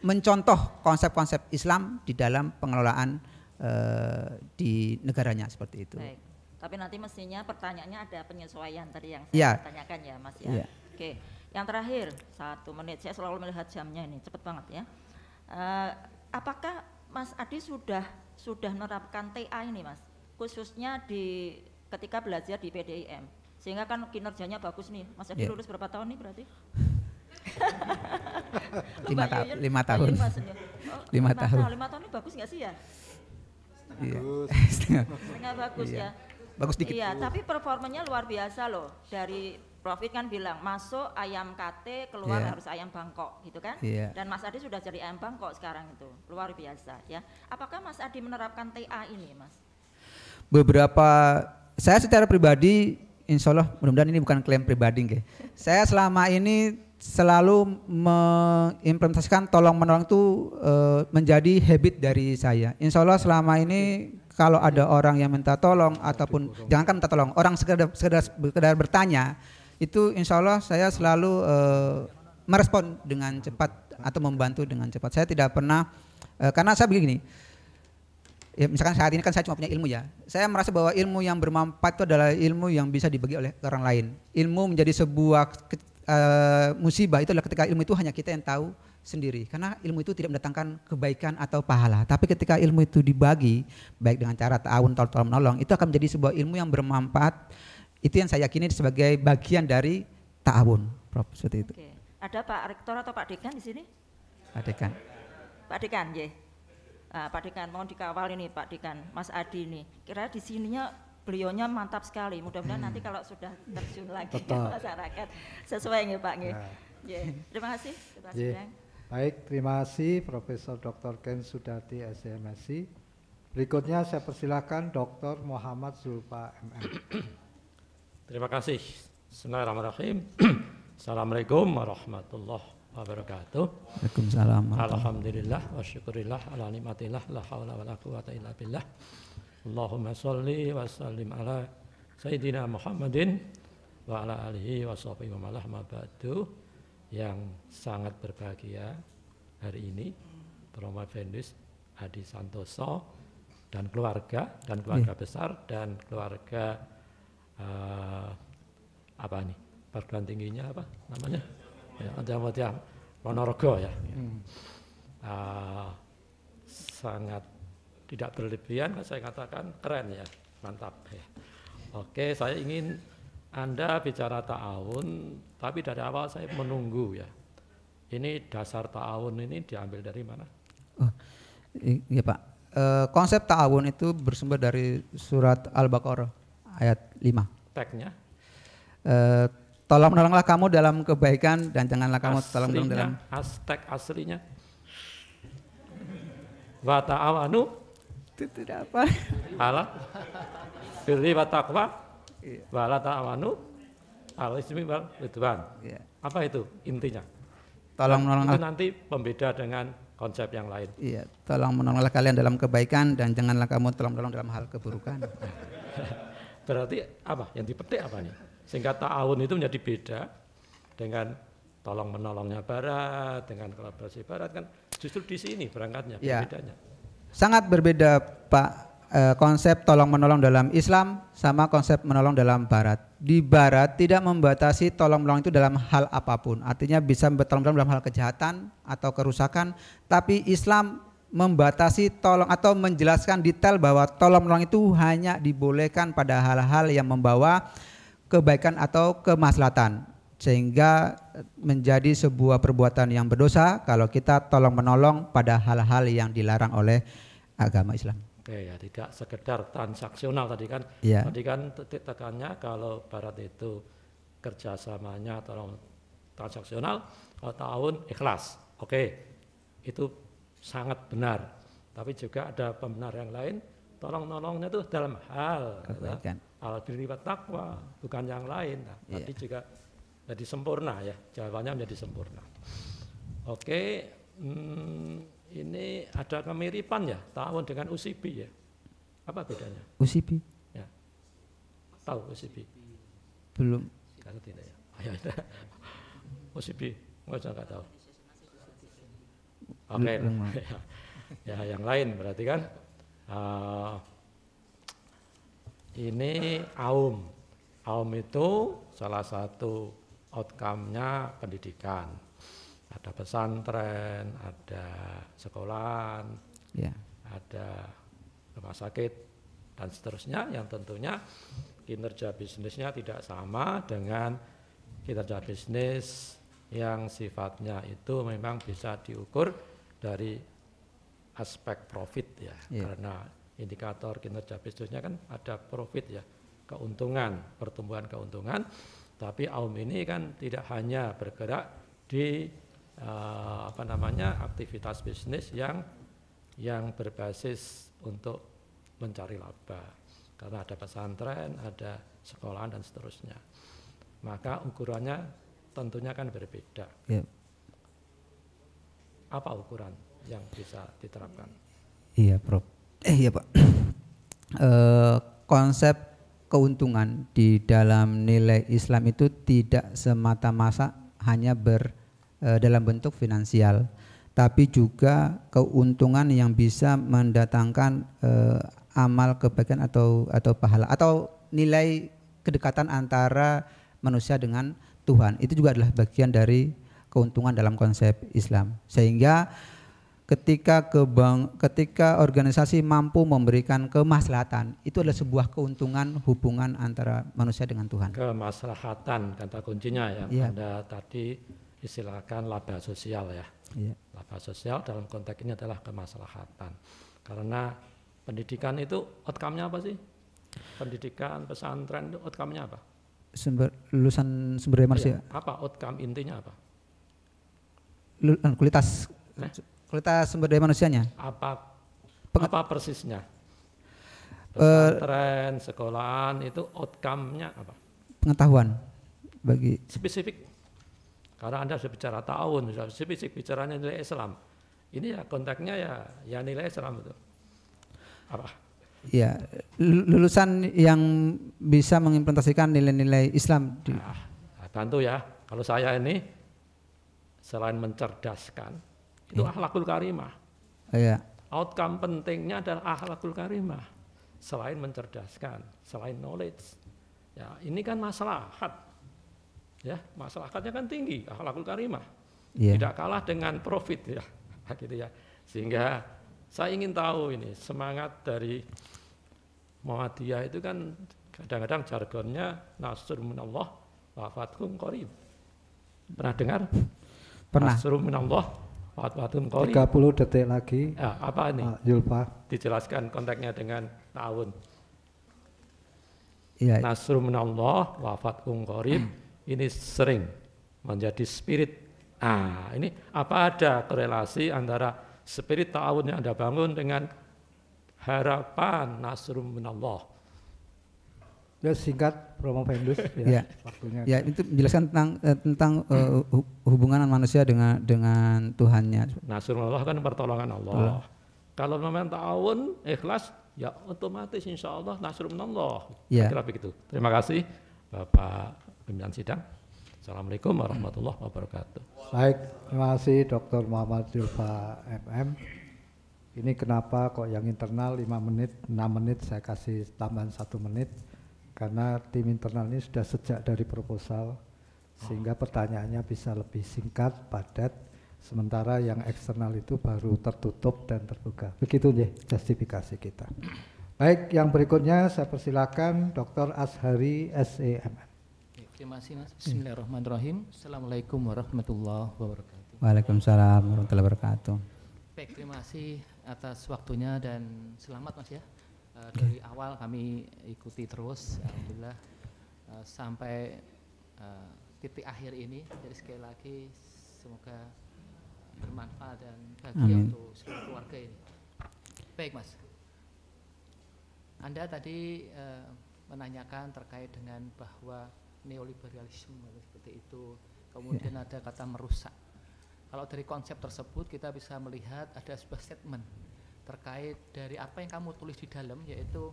mencontoh konsep-konsep Islam di dalam pengelolaan eh, di negaranya seperti itu. Baik. Tapi nanti mestinya pertanyaannya ada penyesuaian tadi yang saya ya. tanyakan ya Mas ya. ya. Oke, yang terakhir satu menit saya selalu melihat jamnya ini cepat banget ya. Eh, apakah Mas Adi sudah sudah menerapkan TA ini Mas? khususnya di ketika belajar di PDIM. Sehingga kan kinerjanya bagus nih. Mas Adi yeah. lulus berapa tahun nih berarti? lima, ta lima tahun. Iya, oh, lima, oh, lima tahun. tahun. Lima tahun ini bagus nggak sih ya? Iya. Setengah. bagus iya. ya. Bagus dikit. Iya, tapi performanya luar biasa loh. Dari Profit kan bilang masuk ayam KT keluar yeah. harus ayam Bangkok gitu kan? Yeah. Dan Mas Adi sudah jadi ayam Bangkok sekarang itu luar biasa ya. Apakah Mas Adi menerapkan TA ini, Mas? beberapa saya secara pribadi insya Allah mudah-mudahan ini bukan klaim pribadi nge. saya selama ini selalu mengimplementasikan tolong menolong itu e, menjadi habit dari saya insya Allah selama ini kalau ada orang yang minta tolong ataupun jangankan minta tolong orang sekedar sekedar, sekedar bertanya itu insya Allah saya selalu e, merespon dengan cepat atau membantu dengan cepat saya tidak pernah e, karena saya begini ya misalkan saat ini kan saya cuma punya ilmu ya. Saya merasa bahwa ilmu yang bermanfaat itu adalah ilmu yang bisa dibagi oleh orang lain. Ilmu menjadi sebuah uh, musibah itu adalah ketika ilmu itu hanya kita yang tahu sendiri. Karena ilmu itu tidak mendatangkan kebaikan atau pahala. Tapi ketika ilmu itu dibagi baik dengan cara ta'awun tolong menolong itu akan menjadi sebuah ilmu yang bermanfaat. Itu yang saya yakini sebagai bagian dari ta'awun, Prof. Seperti itu. Oke. Ada Pak Rektor atau Pak Dekan di sini? Pak Dekan. Pak Dekan, ya. Nah, Pak Dekan, mohon dikawal ini Pak Dekan, Mas Adi ini. Kira kira di sininya beliaunya mantap sekali. Mudah-mudahan hmm. nanti kalau sudah terjun lagi ke masyarakat sesuai nggih Pak nggih. Ya. Nah. Yeah. Terima kasih. Terima kasih. Yeah. Baik, terima kasih Profesor Dr. Ken Sudati SMSI. Berikutnya saya persilahkan Dr. Muhammad Zulfa MM. Terima kasih. Bismillahirrahmanirrahim. Assalamualaikum warahmatullahi wabarakatuh. Waalaikumsalam. Alhamdulillah wa syukurillah ala nikmatillah la haula wa la quwata illa billah. Allahumma salli wa sallim ala Sayyidina Muhammadin wa ala alihi wa sahbihi wa malah mabadu yang sangat berbahagia hari ini Roma Venus Adi Santoso dan keluarga dan keluarga yeah. besar dan keluarga uh, apa nih perguruan tingginya apa namanya ya, ya, Ponorogo ya. Hmm. Uh, sangat tidak berlebihan saya katakan keren ya, mantap ya. Oke, saya ingin Anda bicara ta'awun, tapi dari awal saya menunggu ya. Ini dasar ta'awun ini diambil dari mana? Oh, iya Pak, e, konsep ta'awun itu bersumber dari surat Al-Baqarah ayat 5. Teknya? E, Tolong menolonglah kamu dalam kebaikan dan janganlah kamu tolong menolong dalam hashtag aslinya. Wata awanu itu tidak apa. ala birri wa taqwa iya. wa la ta'awanu al ismi wal ridwan. Iya. Apa itu intinya? Tolong menolonglah itu nanti pembeda dengan konsep yang lain. Iya, tolong menolonglah kalian dalam kebaikan dan janganlah kamu tolong menolong dalam hal keburukan. Berarti apa? Yang dipetik apanya sehingga ta'awun itu menjadi beda dengan tolong menolongnya barat, dengan kolaborasi barat kan justru di sini berangkatnya ya. bedanya. Sangat berbeda Pak eh, konsep tolong menolong dalam Islam sama konsep menolong dalam barat. Di barat tidak membatasi tolong menolong itu dalam hal apapun. Artinya bisa bertolong menolong dalam hal kejahatan atau kerusakan, tapi Islam membatasi tolong atau menjelaskan detail bahwa tolong menolong itu hanya dibolehkan pada hal-hal yang membawa kebaikan atau kemaslahatan sehingga menjadi sebuah perbuatan yang berdosa kalau kita tolong menolong pada hal-hal yang dilarang oleh agama Islam. Oke ya tidak sekedar transaksional tadi kan. Ya. Tadi kan titik tekannya kalau Barat itu kerjasamanya tolong transaksional, kalau tahun ikhlas. Oke itu sangat benar. Tapi juga ada pembenar yang lain. Tolong nolongnya itu dalam hal. Ya. Kebaikan. Ya al birri wa taqwa bukan yang lain nah, yeah. Iya. tadi juga jadi sempurna ya jawabannya menjadi sempurna oke hmm, ini ada kemiripan ya tahun dengan UCB ya apa bedanya UCB ya tahu UCB belum kalau tidak ya ya nggak usah nggak tahu oke okay. ya yang lain berarti kan uh, ini AUM. AUM itu salah satu outcome-nya pendidikan. Ada pesantren, ada sekolah, yeah. ada rumah sakit, dan seterusnya yang tentunya kinerja bisnisnya tidak sama dengan kinerja bisnis yang sifatnya itu memang bisa diukur dari aspek profit ya yeah. karena indikator kinerja bisnisnya kan ada profit ya, keuntungan, pertumbuhan keuntungan. Tapi Aum ini kan tidak hanya bergerak di uh, apa namanya aktivitas bisnis yang yang berbasis untuk mencari laba karena ada pesantren, ada sekolahan dan seterusnya. Maka ukurannya tentunya kan berbeda. Ya. Apa ukuran yang bisa diterapkan? Iya, Prof eh iya pak e, konsep keuntungan di dalam nilai Islam itu tidak semata-mata hanya ber e, dalam bentuk finansial tapi juga keuntungan yang bisa mendatangkan e, amal kebaikan atau atau pahala atau nilai kedekatan antara manusia dengan Tuhan itu juga adalah bagian dari keuntungan dalam konsep Islam sehingga ketika kebang, ketika organisasi mampu memberikan kemaslahatan itu adalah sebuah keuntungan hubungan antara manusia dengan Tuhan. Kemaslahatan kata kuncinya yang ya. Anda iya. tadi istilahkan laba sosial ya. ya. Laba sosial dalam konteks ini adalah kemaslahatan. Karena pendidikan itu outcome-nya apa sih? Pendidikan pesantren itu outcome-nya apa? sumber lulusan sumber daya iya. manusia. ya, apa outcome intinya apa? Lul, anu, kualitas eh? Kualitas sumber daya manusianya? Apa Peng apa persisnya? Eh, Pesantren, uh, sekolahan itu outcome-nya apa? Pengetahuan bagi spesifik. Karena Anda sudah bicara tahun, sudah spesifik bicaranya nilai Islam. Ini ya kontaknya ya ya nilai Islam itu. Apa? Ya, lulusan yang bisa mengimplementasikan nilai-nilai Islam. Di... Nah, tentu ya, kalau saya ini selain mencerdaskan, itu yeah. akhlakul karimah. Iya. Outcome pentingnya adalah akhlakul karimah. Selain mencerdaskan, selain knowledge. Ya, ini kan masalah Ya, maslahatnya kan tinggi, akhlakul karimah. Yeah. Tidak kalah dengan profit ya. gitu ya. Sehingga saya ingin tahu ini semangat dari Muhammadiyah itu kan kadang-kadang jargonnya nasr minallah wafatkum qorib. Pernah dengar? Pernah. Nasr minallah Fatwatun Qori. 30 detik lagi. Ya, apa ini? Uh, ah, Yulpa. Dijelaskan konteksnya dengan tahun. Ya. Nasru minallah wafat hmm. ini sering menjadi spirit. Ah, ini apa ada korelasi antara spirit tahun yang Anda bangun dengan harapan nasru minallah? Ya singkat Romo Vendus ya, ya. waktunya. Ya, itu menjelaskan tentang eh, tentang hmm. Eh, uh, hubungan manusia dengan dengan Tuhannya. Allah kan pertolongan Allah. Allah. Kalau memang ta'awun ikhlas ya otomatis insya Allah nasrullah. Ya. Kira begitu. Terima kasih Bapak pimpinan sidang. Assalamualaikum warahmatullahi wabarakatuh. Baik, terima kasih Dr. Muhammad Zulfa MM. Ini kenapa kok yang internal 5 menit, 6 menit saya kasih tambahan 1 menit karena tim internal ini sudah sejak dari proposal sehingga oh. pertanyaannya bisa lebih singkat, padat, sementara yang eksternal itu baru tertutup dan terbuka. Begitu ya justifikasi kita. Baik, yang berikutnya saya persilakan Dr. Ashari SEMM. Terima kasih Mas. Bismillahirrahmanirrahim. Assalamualaikum warahmatullahi wabarakatuh. Waalaikumsalam warahmatullahi wabarakatuh. Baik, terima kasih atas waktunya dan selamat Mas ya uh, dari awal kami ikuti terus alhamdulillah uh, sampai uh, titik akhir ini jadi sekali lagi semoga bermanfaat dan bahagia Amin. untuk seluruh keluarga ini baik mas anda tadi uh, menanyakan terkait dengan bahwa neoliberalisme seperti itu kemudian yeah. ada kata merusak kalau dari konsep tersebut kita bisa melihat ada sebuah statement terkait dari apa yang kamu tulis di dalam yaitu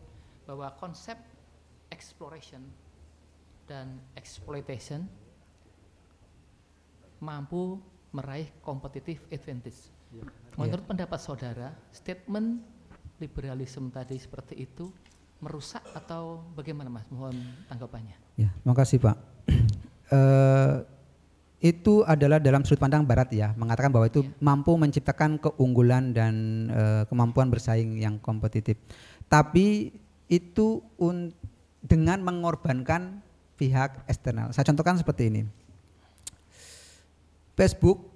bahwa konsep exploration dan exploitation mampu meraih kompetitif advantage. Iya. Menurut iya. pendapat saudara, statement liberalisme tadi seperti itu merusak atau bagaimana Mas? Mohon tanggapannya. Ya, terima kasih Pak. uh, itu adalah dalam sudut pandang barat ya mengatakan bahwa itu ya. mampu menciptakan keunggulan dan e, kemampuan bersaing yang kompetitif. Tapi itu un, dengan mengorbankan pihak eksternal. Saya contohkan seperti ini. Facebook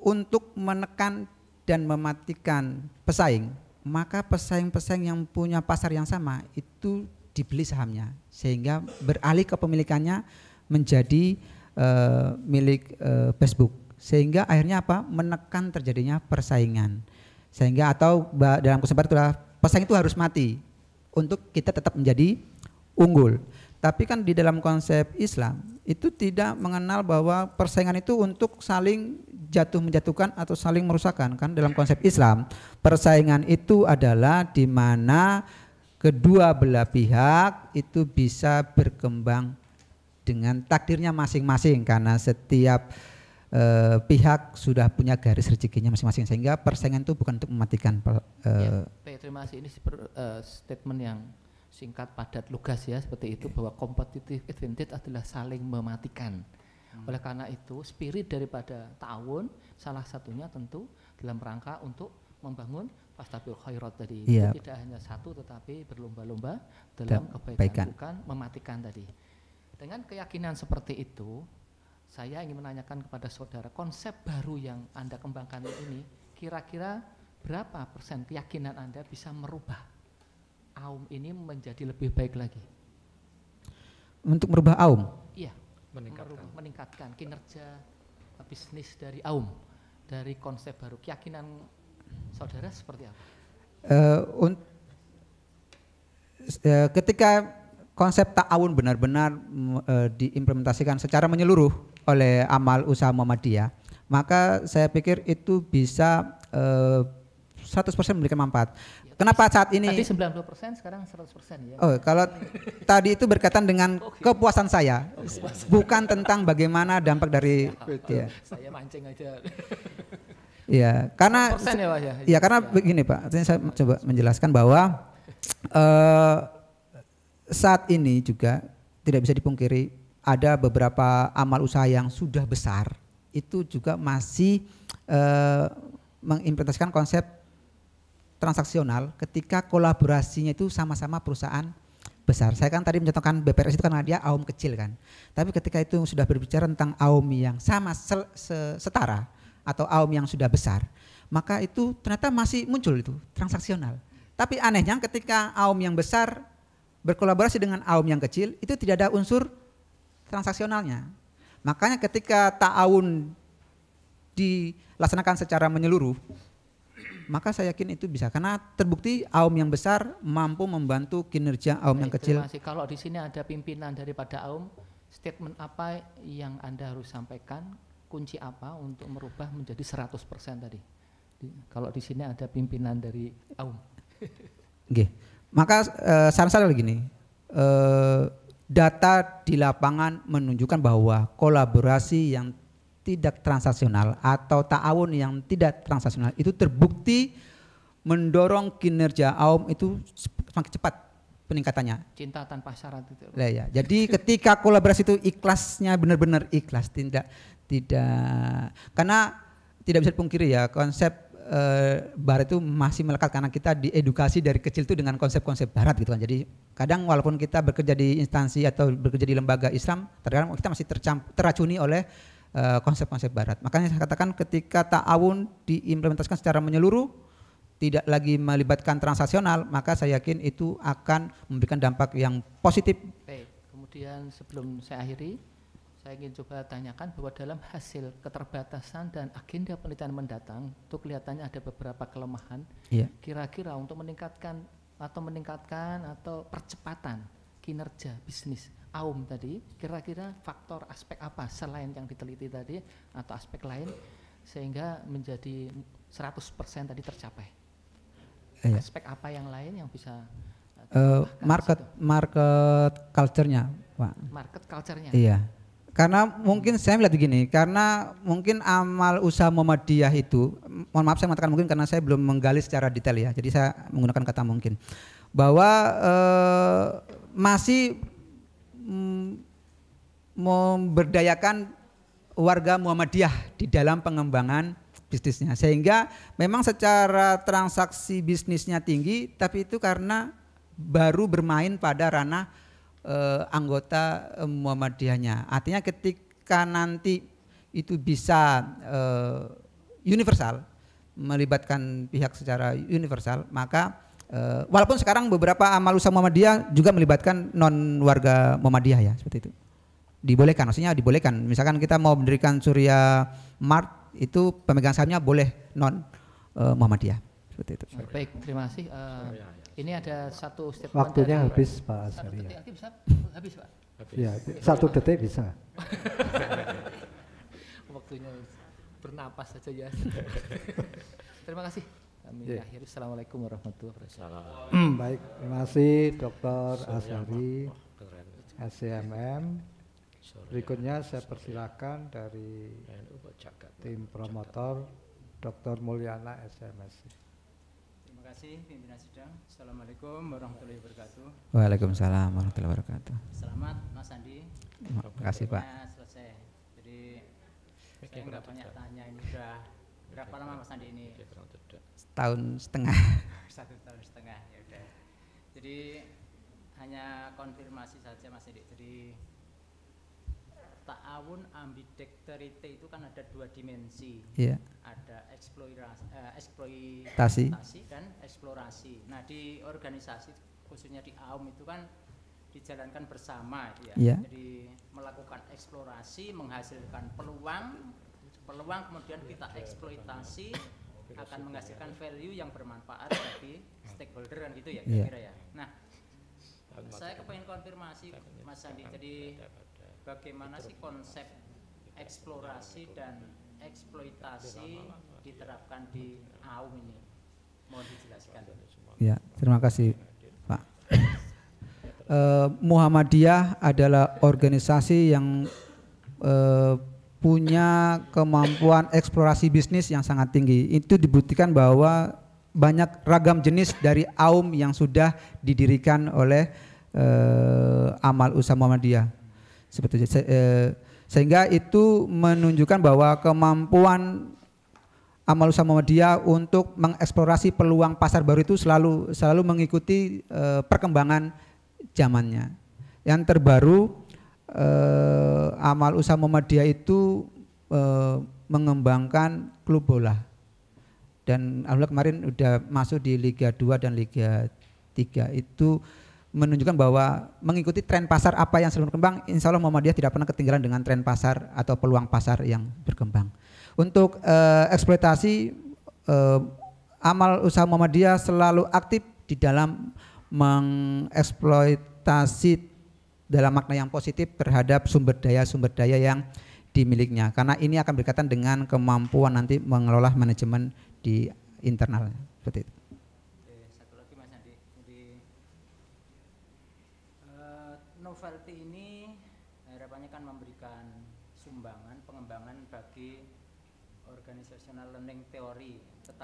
untuk menekan dan mematikan pesaing, maka pesaing-pesaing yang punya pasar yang sama itu dibeli sahamnya sehingga beralih kepemilikannya menjadi Eh, milik uh, Facebook sehingga akhirnya apa menekan terjadinya persaingan sehingga atau dalam kesempatan itulah pesaing itu harus mati untuk kita tetap menjadi unggul tapi kan di dalam konsep Islam itu tidak mengenal bahwa persaingan itu untuk saling jatuh menjatuhkan atau saling merusakkan kan dalam konsep Islam persaingan itu adalah di mana kedua belah pihak itu bisa berkembang dengan takdirnya masing-masing karena setiap eh, pihak sudah punya garis rezekinya masing-masing sehingga persaingan itu bukan untuk mematikan per, eh, ya, terima kasih ini super, uh, eh, statement yang singkat padat lugas ya seperti itu okay. Iya. bahwa competitive advantage adalah saling mematikan hmm. oleh karena itu spirit daripada tahun salah satunya tentu dalam rangka untuk membangun pastabil khairat tadi. Yep. Iya. Itu tidak hanya satu tetapi berlomba-lomba dalam kebaikan, kebaikan bukan mematikan tadi. Dengan keyakinan seperti itu, saya ingin menanyakan kepada saudara konsep baru yang Anda kembangkan ini, kira-kira berapa persen keyakinan Anda bisa merubah aum ini menjadi lebih baik lagi? Untuk merubah aum? Iya, meningkatkan, meningkatkan kinerja bisnis dari aum, dari konsep baru. Keyakinan saudara seperti apa? uh, ketika konsep ta'awun benar-benar e, diimplementasikan secara menyeluruh oleh amal usaha Muhammadiyah, maka saya pikir itu bisa e, eh, 100% memberikan manfaat. Kenapa saat ini? Tadi 90% sekarang 100% ya. Oh, kalau tadi itu berkaitan dengan okay. Oh, gitu. kepuasan saya. okay. Oh, Bukan tentang bagaimana dampak dari ya. ya. Saya mancing aja. Iya, karena ya, ya, ya, karena begini Pak, saya coba menjelaskan bahwa uh, saat ini juga tidak bisa dipungkiri ada beberapa amal usaha yang sudah besar itu juga masih eh, mengimplementasikan konsep transaksional ketika kolaborasinya itu sama-sama perusahaan besar. Saya kan tadi mencontohkan BPRS itu karena dia AUM kecil kan. Tapi ketika itu sudah berbicara tentang AUM yang sama se se setara atau AUM yang sudah besar, maka itu ternyata masih muncul itu transaksional. Tapi anehnya ketika AUM yang besar berkolaborasi dengan aum yang kecil itu tidak ada unsur transaksionalnya. Makanya ketika ta'awun dilaksanakan secara menyeluruh, maka saya yakin itu bisa karena terbukti aum yang besar mampu membantu kinerja aum nah, yang kecil. Masih kalau di sini ada pimpinan daripada aum, statement apa yang Anda harus sampaikan, kunci apa untuk merubah menjadi 100% tadi? Di, kalau di sini ada pimpinan dari aum. Oke. Maka eh, saran saya begini, eh, data di lapangan menunjukkan bahwa kolaborasi yang tidak transaksional atau ta'awun yang tidak transaksional itu terbukti mendorong kinerja AUM itu semakin cepat peningkatannya. Cinta tanpa syarat itu. ya. Jadi ketika kolaborasi itu ikhlasnya benar-benar ikhlas tidak tidak karena tidak bisa dipungkiri ya konsep Eh, barat itu masih melekat karena kita diedukasi dari kecil itu dengan konsep-konsep barat gitu kan. Jadi kadang walaupun kita bekerja di instansi atau bekerja di lembaga Islam, terkadang kita masih tercamp, teracuni oleh eh, konsep-konsep barat. Makanya saya katakan ketika ta'awun diimplementasikan secara menyeluruh, tidak lagi melibatkan transaksional, maka saya yakin itu akan memberikan dampak yang positif. Baik, kemudian sebelum saya akhiri, saya ingin coba tanyakan bahwa dalam hasil keterbatasan dan agenda penelitian mendatang itu kelihatannya ada beberapa kelemahan. Iya. Kira-kira untuk meningkatkan atau meningkatkan atau percepatan kinerja bisnis AUM tadi, kira-kira faktor aspek apa selain yang diteliti tadi atau aspek lain sehingga menjadi 100% tadi tercapai? yeah. Aspek apa yang lain yang bisa uh, market market culture-nya, Pak? Market culture-nya. Iya karena mungkin saya melihat begini, karena mungkin amal usaha Muhammadiyah itu, mohon maaf saya mengatakan mungkin karena saya belum menggali secara detail ya, jadi saya menggunakan kata mungkin, bahwa eh, masih mm, memberdayakan warga Muhammadiyah di dalam pengembangan bisnisnya. Sehingga memang secara transaksi bisnisnya tinggi, tapi itu karena baru bermain pada ranah uh, anggota eh, Muhammadiyahnya. Artinya ketika nanti itu bisa uh, universal, melibatkan pihak secara universal, maka uh, walaupun sekarang beberapa amal usaha Muhammadiyah juga melibatkan non warga Muhammadiyah ya, seperti itu. Dibolehkan, maksudnya dibolehkan. Misalkan kita mau mendirikan Surya Mart itu pemegang sahamnya boleh non eh, Muhammadiyah. Seperti itu. Baik, terima kasih. Uh, ini ada satu step. Waktunya dari, habis Pak Satu ya. detik, ya. Habis, Pak. Habis. Ya, satu detik bisa. Waktunya bernapas saja ya. Terima kasih. Kami yeah. akhiri. Assalamualaikum warahmatullahi wabarakatuh. Hmm, baik, terima kasih Dr. Asari, SCMM. Berikutnya saya persilahkan dari tim promotor Dr. Mulyana SMS kasih pimpinan sidang. Assalamualaikum warahmatullahi wabarakatuh. Waalaikumsalam warahmatullahi wabarakatuh. Selamat Mas Sandi. Terima kasih Pak. Selesai. Jadi saya nggak banyak tanya ini sudah berapa lama Mas Sandi ini? Setahun setengah. Satu tahun setengah ya udah. Jadi hanya konfirmasi saja Mas Sandi. Jadi ta'awun ambidexterity itu kan ada dua dimensi. Yeah. Ada eksplorasi, uh, eksploitasi Tasi. dan eksplorasi. Nah, di organisasi khususnya di AUM itu kan dijalankan bersama ya. Yeah. Jadi melakukan eksplorasi menghasilkan peluang, peluang kemudian kita eksploitasi akan menghasilkan value yang bermanfaat bagi stakeholder kan gitu ya iya. kira-kira yeah. ya. Nah, saya kepengen konfirmasi Mas Sandi. Jadi bagaimana sih konsep eksplorasi dan eksploitasi diterapkan di AUM ini? Mohon dijelaskan. Ya, terima kasih Pak. Eh, Muhammadiyah adalah organisasi yang eh, punya kemampuan eksplorasi bisnis yang sangat tinggi. Itu dibuktikan bahwa banyak ragam jenis dari AUM yang sudah didirikan oleh eh, Amal Usaha Muhammadiyah seperti itu. Se, eh, sehingga itu menunjukkan bahwa kemampuan amal usaha Muhammadiyah untuk mengeksplorasi peluang pasar baru itu selalu selalu mengikuti eh, perkembangan zamannya. Yang terbaru eh, amal usaha Muhammadiyah itu eh, mengembangkan klub bola. Dan alhamdulillah kemarin sudah masuk di Liga 2 dan Liga 3 itu menunjukkan bahwa mengikuti tren pasar apa yang selalu berkembang, insya Allah Muhammadiyah tidak pernah ketinggalan dengan tren pasar atau peluang pasar yang berkembang. Untuk uh, eksploitasi uh, amal usaha Muhammadiyah selalu aktif di dalam mengeksploitasi dalam makna yang positif terhadap sumber daya-sumber daya yang dimilikinya. Karena ini akan berkaitan dengan kemampuan nanti mengelola manajemen di internal Seperti itu.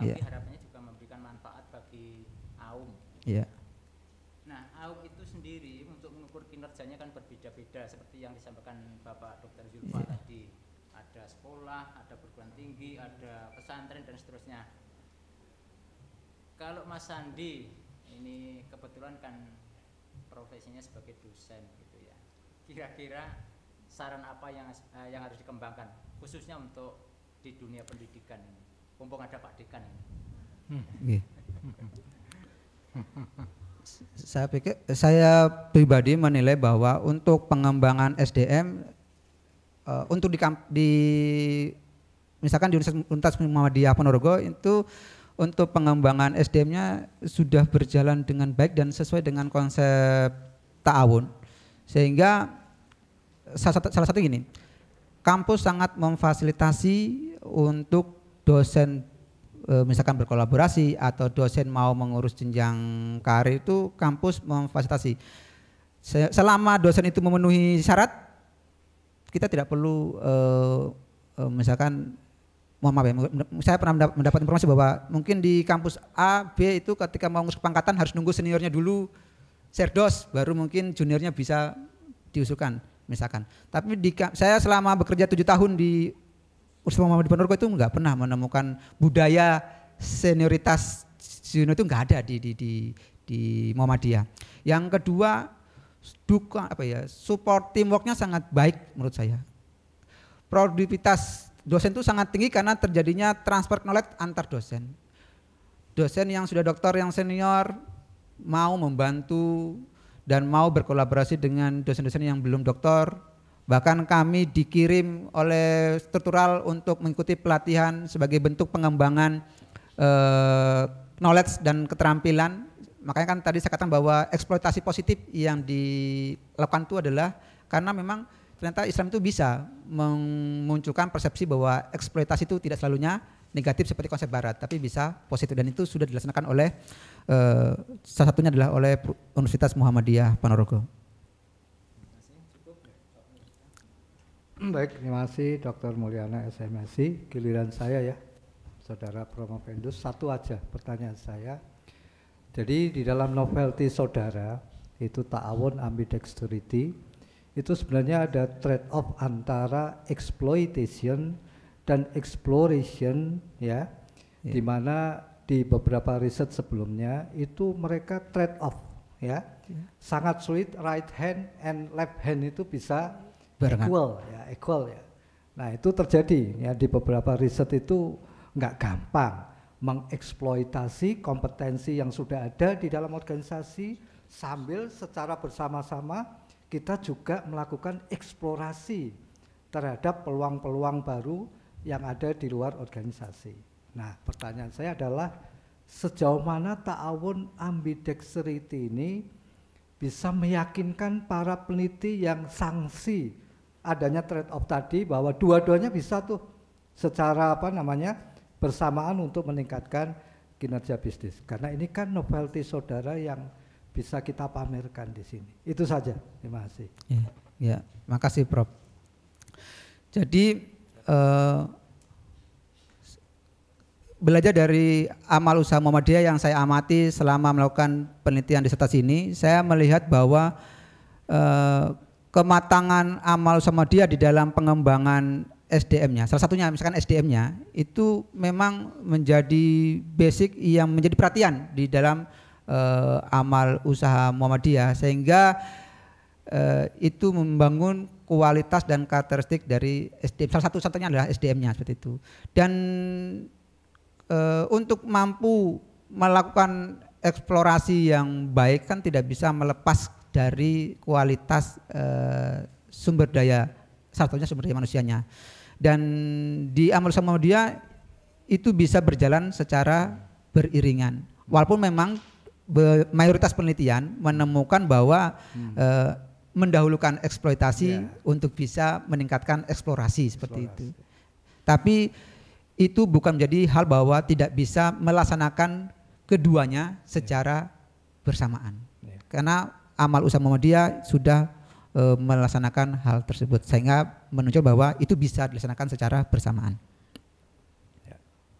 Iya. tapi yeah. harapannya juga memberikan manfaat bagi AUM. Iya. Yeah. Nah, AUM itu sendiri untuk mengukur kinerjanya kan berbeda-beda seperti yang disampaikan Bapak Dr. Zulfa yeah. tadi. Ada sekolah, ada perguruan tinggi, ada pesantren dan seterusnya. Kalau Mas Sandi ini kebetulan kan profesinya sebagai dosen gitu ya. Kira-kira saran apa yang eh, yang harus dikembangkan khususnya untuk di dunia pendidikan ini? Mumpung ada Pak Dekan ini. Iya. saya pikir saya pribadi menilai bahwa untuk pengembangan SDM uh, eh, untuk di, di misalkan di Universitas Muhammadiyah Ponorogo itu untuk pengembangan SDM-nya sudah berjalan dengan baik dan sesuai dengan konsep ta'awun. Sehingga salah satu, salah satu gini, kampus sangat memfasilitasi untuk dosen e, misalkan berkolaborasi atau dosen mau mengurus jenjang karir itu kampus memfasilitasi. Selama dosen itu memenuhi syarat, kita tidak perlu e, e, misalkan mohon maaf ya, saya pernah mendapat informasi bahwa mungkin di kampus A, B itu ketika mau ngurus kepangkatan harus nunggu seniornya dulu serdos, baru mungkin juniornya bisa diusulkan misalkan. Tapi di, saya selama bekerja tujuh tahun di Ustaz Muhammad Ponorogo itu nggak pernah menemukan budaya senioritas Juno itu nggak ada di di di di Muhammadiyah. Yang kedua duka apa ya support teamworknya sangat baik menurut saya. Produktivitas dosen itu sangat tinggi karena terjadinya transfer knowledge antar dosen. Dosen yang sudah doktor yang senior mau membantu dan mau berkolaborasi dengan dosen-dosen yang belum doktor. Bahkan kami dikirim oleh struktural untuk mengikuti pelatihan sebagai bentuk pengembangan eh, knowledge dan keterampilan. Makanya kan tadi saya katakan bahwa eksploitasi positif yang dilakukan itu adalah karena memang ternyata Islam itu bisa memunculkan persepsi bahwa eksploitasi itu tidak selalunya negatif seperti konsep barat tapi bisa positif dan itu sudah dilaksanakan oleh eh, salah satunya adalah oleh Universitas Muhammadiyah Panorogo Hmm, baik, terima kasih Dr. Mulyana SMSI. Giliran saya ya, Saudara Promo Pendus. Satu aja pertanyaan saya. Jadi di dalam novelty saudara, itu ta'awun ambidexterity, itu sebenarnya ada trade-off antara exploitation dan exploration ya, yeah. di mana di beberapa riset sebelumnya itu mereka trade-off ya. Yeah. Sangat sulit right hand and left hand itu bisa Barengan. equal ya Nah, equal ya. Nah itu terjadi ya di beberapa riset itu nggak gampang mengeksploitasi kompetensi yang sudah ada di dalam organisasi sambil secara bersama-sama kita juga melakukan eksplorasi terhadap peluang-peluang baru yang ada di luar organisasi. Nah pertanyaan saya adalah sejauh mana ta'awun ambidexterity ini bisa meyakinkan para peneliti yang sanksi adanya trade off tadi bahwa dua-duanya bisa tuh secara apa namanya bersamaan untuk meningkatkan kinerja bisnis. Karena ini kan novelty saudara yang bisa kita pamerkan di sini. Itu saja. Terima kasih. Ya, ya. makasih Prof. Jadi eh, belajar dari amal usaha Muhammadiyah yang saya amati selama melakukan penelitian di setas ini, saya melihat bahwa eh, kematangan amal sama dia di dalam pengembangan SDM-nya. Salah satunya misalkan SDM-nya itu memang menjadi basic yang menjadi perhatian di dalam uh, amal usaha Muhammadiyah sehingga uh, itu membangun kualitas dan karakteristik dari SDM. Salah satu satunya adalah SDM-nya seperti itu. Dan uh, untuk mampu melakukan eksplorasi yang baik kan tidak bisa melepas dari kualitas eh, sumber daya salah satunya sumber daya manusianya. Dan di Amal Muhammadiyah itu bisa berjalan secara beriringan. Walaupun memang mayoritas penelitian menemukan bahwa hmm. e, mendahulukan eksploitasi yeah. untuk bisa meningkatkan eksplorasi seperti eksplorasi. itu. Tapi itu bukan menjadi hal bahwa tidak bisa melaksanakan keduanya secara yeah. bersamaan. Yeah. Karena amal usaha Muhammadiyah sudah e, melaksanakan hal tersebut sehingga menunjuk bahwa itu bisa dilaksanakan secara bersamaan. Ya.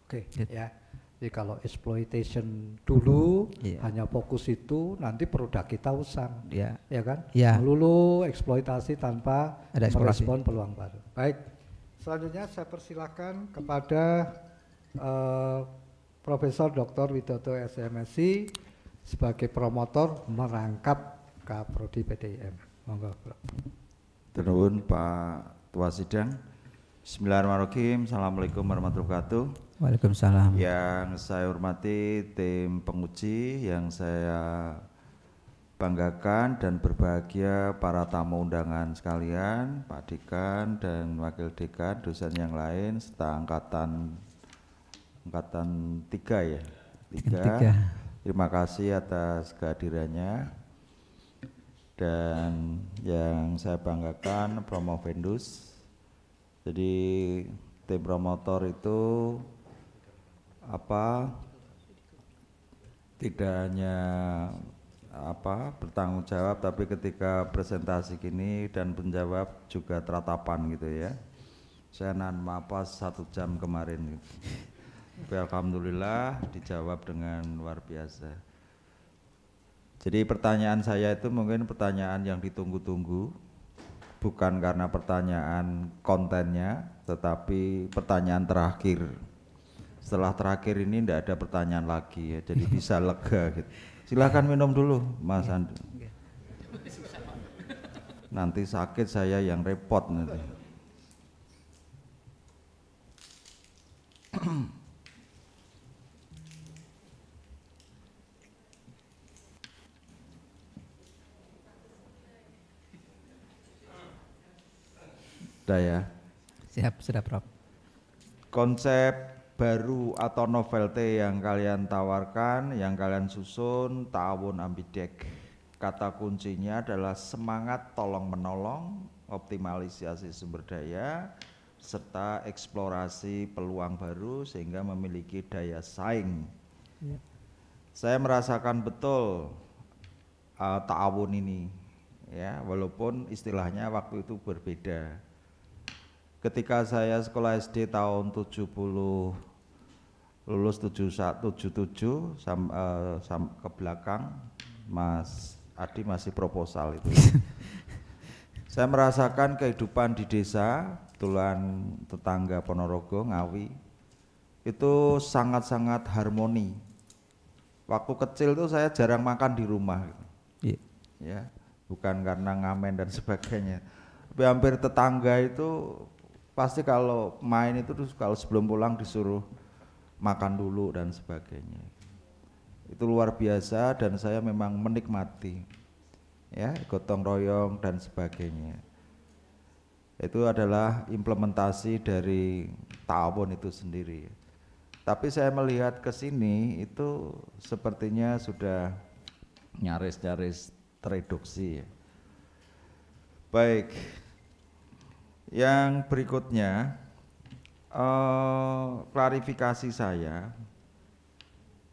Oke, okay. Gitu. ya. Jadi kalau exploitation dulu yeah. hanya fokus itu, nanti produk kita usang, yeah. ya kan? Yeah. Melulu eksploitasi tanpa Ada merespon peluang baru. Baik, selanjutnya saya persilakan kepada uh, Profesor Dr. Widodo SMSI sebagai promotor merangkap Kaprodi PTIM. Monggo, Bro. Pak Tua Sidang. Bismillahirrahmanirrahim. Assalamualaikum warahmatullahi wabarakatuh. Waalaikumsalam. Yang saya hormati tim penguji yang saya banggakan dan berbahagia para tamu undangan sekalian, Pak Dekan dan Wakil Dekan, dosen yang lain serta angkatan angkatan tiga ya. Tiga. tiga. Terima kasih atas kehadirannya dan yang saya banggakan promo Vendus jadi tim promotor itu apa tidak hanya apa bertanggung jawab tapi ketika presentasi gini dan penjawab juga teratapan gitu ya saya nan mapas satu jam kemarin gitu. alhamdulillah dijawab dengan luar biasa jadi pertanyaan saya itu mungkin pertanyaan yang ditunggu-tunggu, bukan karena pertanyaan kontennya, tetapi pertanyaan terakhir. Setelah terakhir ini tidak ada pertanyaan lagi ya, jadi bisa lega gitu. Silahkan minum dulu, Mas iya. Andu. Iya. Nanti sakit saya yang repot nanti. Sudah ya. Siap, sudah Prof. Konsep baru atau novelty yang kalian tawarkan, yang kalian susun, tahun ambidek. Kata kuncinya adalah semangat tolong menolong, optimalisasi sumber daya, serta eksplorasi peluang baru sehingga memiliki daya saing. Ya. Saya merasakan betul uh, eh, tawun ini, ya walaupun istilahnya waktu itu berbeda ketika saya sekolah SD tahun 70 lulus 77 sam, uh, sam, ke belakang Mas Adi masih proposal itu. saya merasakan kehidupan di desa, tulan tetangga Ponorogo, Ngawi, itu sangat-sangat harmoni. Waktu kecil tuh saya jarang makan di rumah. Gitu. Yeah. Ya, bukan karena ngamen dan sebagainya. Tapi hampir tetangga itu pasti kalau main itu terus kalau sebelum pulang disuruh makan dulu dan sebagainya. Itu luar biasa dan saya memang menikmati ya gotong royong dan sebagainya. Itu adalah implementasi dari tahun itu sendiri. Tapi saya melihat ke sini itu sepertinya sudah nyaris-nyaris tereduksi ya. Baik, yang berikutnya uh, klarifikasi saya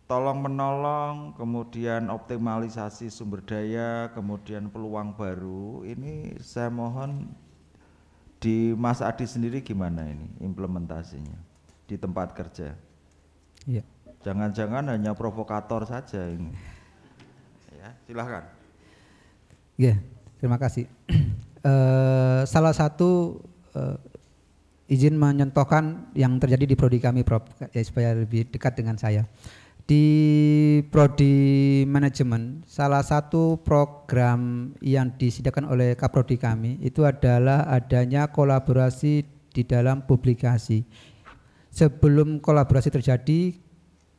tolong menolong, kemudian optimalisasi sumber daya, kemudian peluang baru. Ini saya mohon di Mas Adi sendiri gimana ini implementasinya di tempat kerja? Iya. Jangan-jangan hanya provokator saja ini. Ya, silahkan. Ya terima kasih. Eh, salah satu uh, izin menyentuhkan yang terjadi di prodi kami Prof ya supaya lebih dekat dengan saya. Di prodi manajemen salah satu program yang disediakan oleh Kaprodi kami itu adalah adanya kolaborasi di dalam publikasi. Sebelum kolaborasi terjadi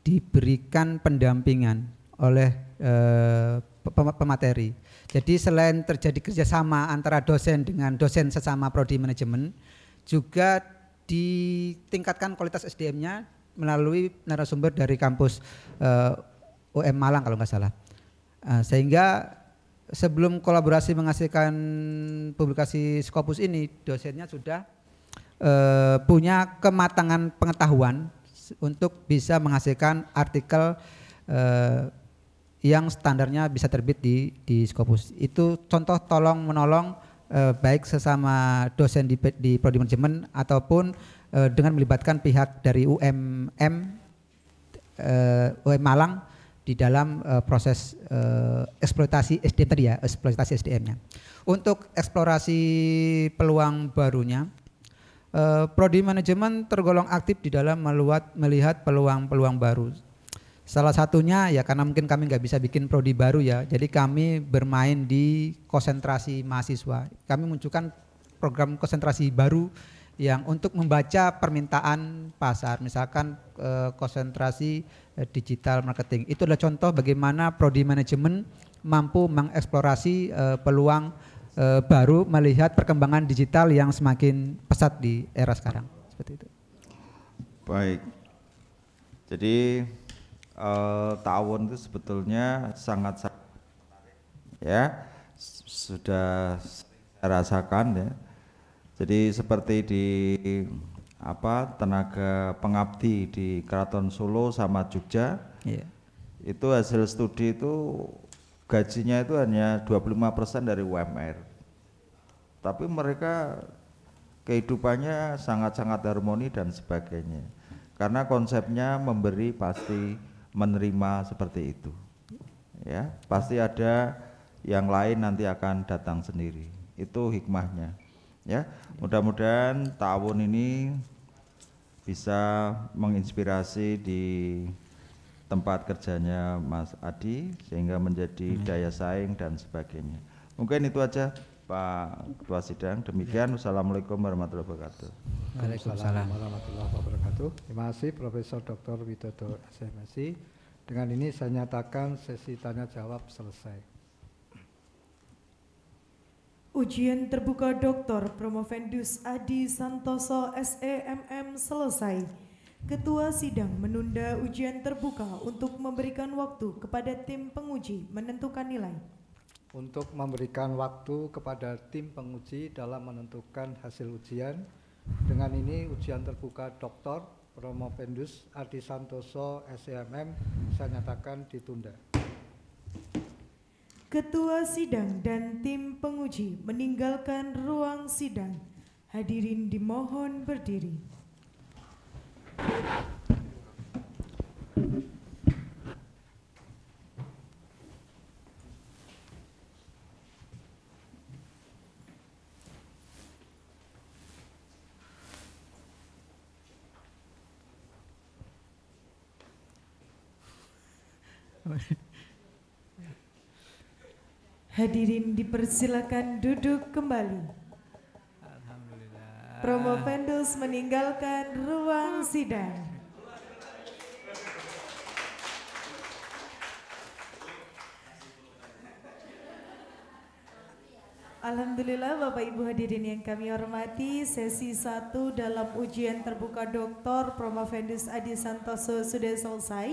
diberikan pendampingan oleh eh, pemateri jadi selain terjadi kerjasama antara dosen dengan dosen sesama prodi manajemen, juga ditingkatkan kualitas SDM-nya melalui narasumber dari kampus uh, UM Malang kalau nggak salah. Uh, sehingga sebelum kolaborasi menghasilkan publikasi Scopus ini, dosennya sudah uh, punya kematangan pengetahuan untuk bisa menghasilkan artikel uh, yang standarnya bisa terbit di di Scopus. Itu contoh tolong menolong eh, baik sesama dosen di, di prodi manajemen ataupun eh, dengan melibatkan pihak dari UMM eh, UM Malang di dalam eh, proses eh, eksploitasi SDM tadi ya, eksploitasi SDM-nya. Untuk eksplorasi peluang barunya eh, prodi manajemen tergolong aktif di dalam meluat, melihat peluang-peluang baru Salah satunya ya karena mungkin kami nggak bisa bikin prodi baru ya, jadi kami bermain di konsentrasi mahasiswa. Kami munculkan program konsentrasi baru yang untuk membaca permintaan pasar, misalkan eh, konsentrasi eh, digital marketing. Itu adalah contoh bagaimana prodi manajemen mampu mengeksplorasi eh, peluang baru melihat perkembangan digital yang semakin pesat di era sekarang. Seperti itu. Baik. Jadi Eh, tahun itu sebetulnya sangat ya sudah saya rasakan ya. Jadi seperti di apa tenaga pengabdi di Keraton Solo sama Jogja. Yeah. Itu hasil studi itu gajinya itu hanya 25% dari UMR. Tapi mereka kehidupannya sangat-sangat harmoni dan sebagainya. Karena konsepnya memberi pasti menerima seperti itu. Ya, pasti ada yang lain nanti akan datang sendiri. Itu hikmahnya. Ya, mudah-mudahan tahun ini bisa menginspirasi di tempat kerjanya Mas Adi sehingga menjadi hmm. daya saing dan sebagainya. Mungkin itu aja Pak Ketua Sidang. Demikian. Ya. Wassalamualaikum warahmatullahi wabarakatuh. Waalaikumsalam warahmatullahi wabarakatuh. Terima kasih Profesor Dr. Widodo SMSI. Dengan ini saya nyatakan sesi tanya jawab selesai. Ujian terbuka Dr. Promovendus Adi Santoso SEMM selesai. Ketua sidang menunda ujian terbuka untuk memberikan waktu kepada tim penguji menentukan nilai. Untuk memberikan waktu kepada tim penguji dalam menentukan hasil ujian, undangan ini ujian terbuka Dr. Romo Pendus Adi Santoso SEMM saya nyatakan ditunda. Ketua sidang dan tim penguji meninggalkan ruang sidang. Hadirin dimohon berdiri. Hadirin dipersilakan duduk kembali. Alhamdulillah. Promo Pendus meninggalkan ruang sidang. Alhamdulillah Bapak Ibu hadirin yang kami hormati sesi 1 dalam ujian terbuka doktor Promovendus Adi Santoso sudah selesai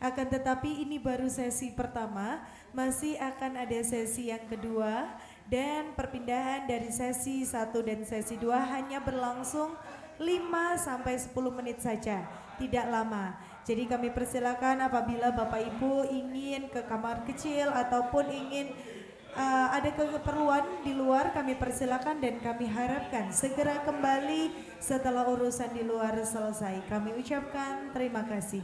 akan tetapi ini baru sesi pertama masih akan ada sesi yang kedua dan perpindahan dari sesi 1 dan sesi 2 hanya berlangsung 5 sampai 10 menit saja, tidak lama. Jadi kami persilakan apabila Bapak Ibu ingin ke kamar kecil ataupun ingin uh, ada keperluan di luar kami persilakan dan kami harapkan segera kembali setelah urusan di luar selesai. Kami ucapkan terima kasih.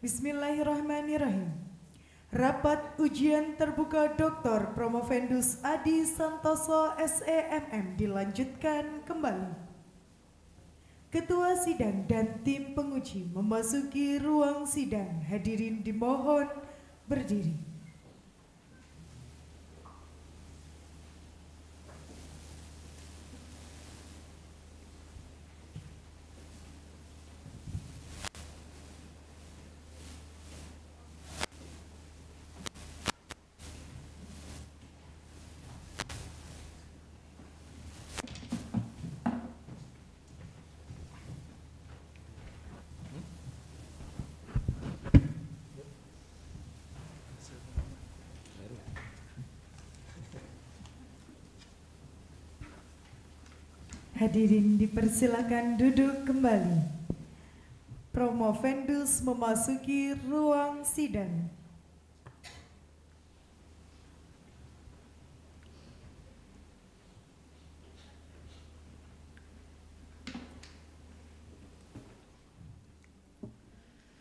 Bismillahirrahmanirrahim. Rapat ujian terbuka Dr. Promovendus Adi Santoso SEMM dilanjutkan kembali. Ketua sidang dan tim penguji memasuki ruang sidang. Hadirin dimohon berdiri. Hadirin dipersilakan duduk kembali. Promo Promovendus memasuki ruang sidang.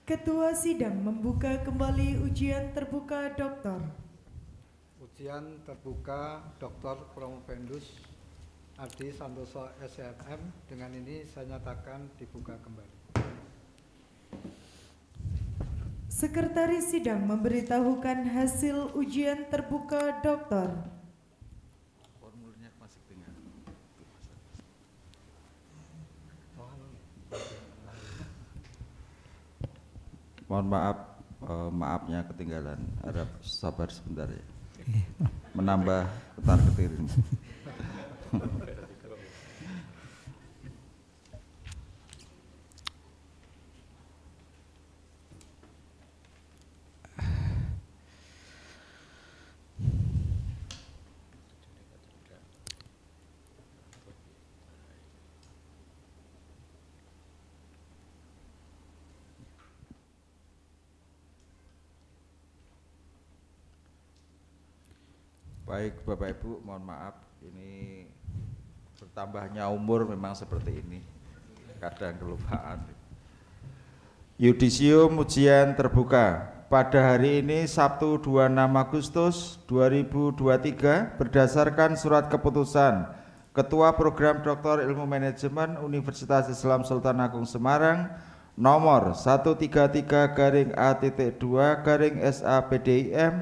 Ketua sidang membuka kembali ujian terbuka doktor. Ujian terbuka doktor Promovendus Adi Santoso SMM. Dengan ini saya nyatakan dibuka kembali. Sekretaris sidang memberitahukan hasil ujian terbuka doktor. Formulirnya masih dengan. Mohon maaf, eh, maafnya ketinggalan. Ada sabar sebentar ya. Iya. Menambah ketar ketir. ini. Baik Bapak Ibu, mohon maaf ini tambahnya umur memang seperti ini kadang kelupaan Yudisium ujian terbuka pada hari ini Sabtu 26 Agustus 2023 berdasarkan surat keputusan Ketua Program Doktor Ilmu Manajemen Universitas Islam Sultan Agung Semarang nomor 133 garing A.2 garing sapdim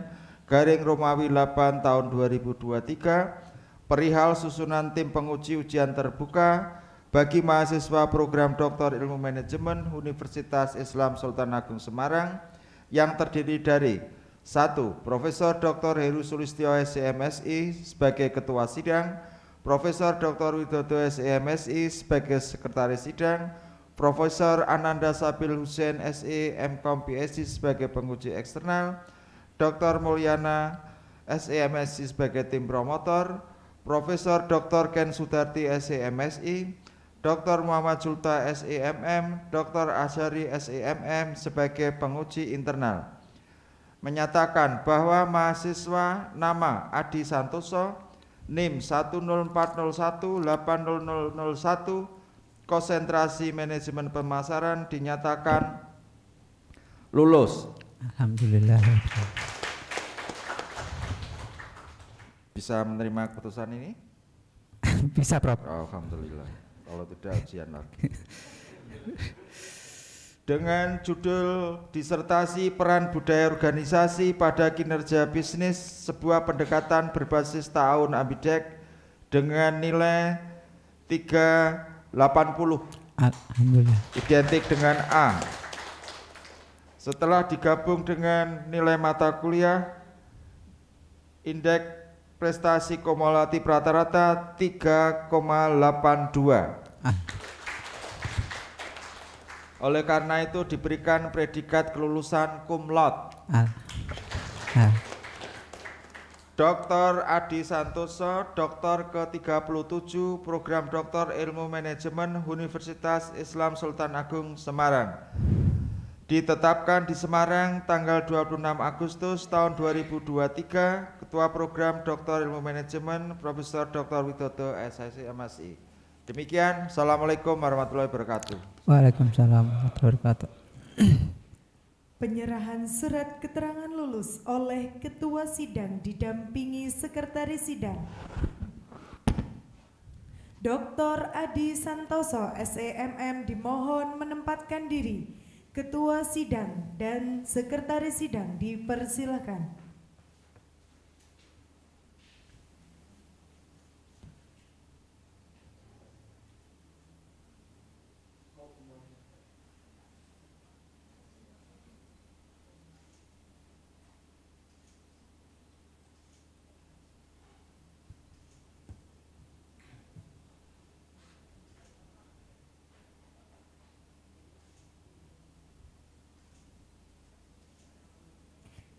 garing Romawi 8 tahun 2023 perihal susunan tim penguji ujian terbuka bagi mahasiswa program Doktor Ilmu Manajemen Universitas Islam Sultan Agung Semarang yang terdiri dari satu Profesor Dr. Heru Sulistyo SCMSI e sebagai Ketua Sidang, Profesor Dr. Widodo SEMSI sebagai Sekretaris Sidang, Profesor Ananda Sabil Hussein SE MKOM PhD sebagai penguji eksternal, Dr. Mulyana SEMSI sebagai tim promotor, Profesor Dr. Ken Sudarti SEMSI, Dr. Muhammad Sulta SEMM, Dr. Asyari SEMM sebagai penguji internal menyatakan bahwa mahasiswa nama Adi Santoso NIM 1040180001 konsentrasi manajemen pemasaran dinyatakan lulus. Alhamdulillah bisa menerima keputusan ini? bisa, Prof. Alhamdulillah. Kalau tidak ujian lagi. Dengan judul disertasi peran budaya organisasi pada kinerja bisnis sebuah pendekatan berbasis tahun Abidek dengan nilai 380. Alhamdulillah. Identik dengan A. Setelah digabung dengan nilai mata kuliah indeks prestasi kumulatif rata-rata 3,82. Ah. Oleh karena itu diberikan predikat kelulusan cum laude. Ah. Ah. Dr. Adi Santoso, Doktor ke-37 Program Doktor Ilmu Manajemen Universitas Islam Sultan Agung Semarang ditetapkan di Semarang tanggal 26 Agustus tahun 2023 Ketua Program Doktor Ilmu Manajemen Profesor Dr. Widodo SSI MSI. Demikian, Assalamualaikum warahmatullahi wabarakatuh. Waalaikumsalam warahmatullahi wabarakatuh. Penyerahan surat keterangan lulus oleh Ketua Sidang didampingi Sekretaris Sidang. Dr. Adi Santoso, SEMM dimohon menempatkan diri Ketua Sidang dan Sekretaris Sidang dipersilakan.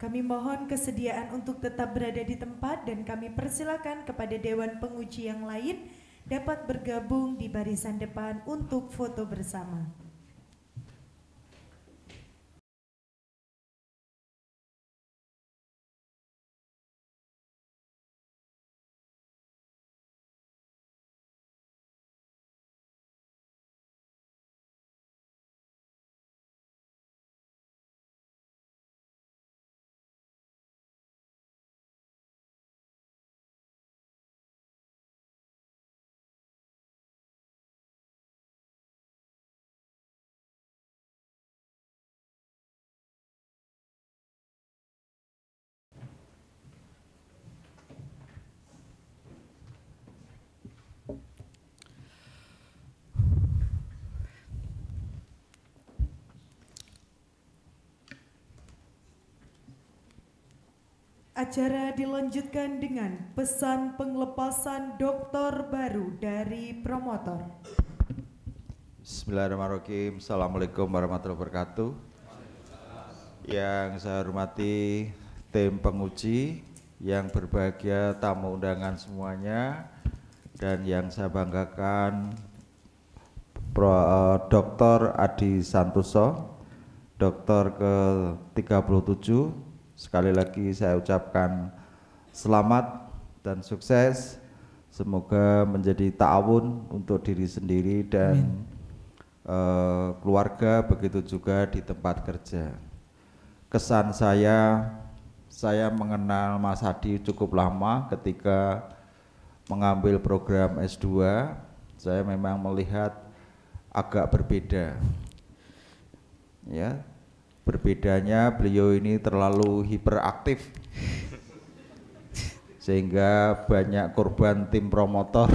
Kami mohon kesediaan untuk tetap berada di tempat dan kami persilakan kepada Dewan Penguji yang lain dapat bergabung di barisan depan untuk foto bersama. Acara dilanjutkan dengan pesan penglepasan dokter baru dari promotor. Bismillahirrahmanirrahim. Assalamualaikum warahmatullahi wabarakatuh. Yang saya hormati tim penguji, yang berbahagia tamu undangan semuanya, dan yang saya banggakan Pro, uh, eh, Dr. Adi Santoso, dokter ke-37 Sekali lagi saya ucapkan selamat dan sukses. Semoga menjadi ta'awun untuk diri sendiri dan uh, keluarga, begitu juga di tempat kerja. Kesan saya, saya mengenal Mas Hadi cukup lama ketika mengambil program S2. Saya memang melihat agak berbeda. Ya, Berbedanya beliau ini terlalu hiperaktif sehingga banyak korban tim promotor.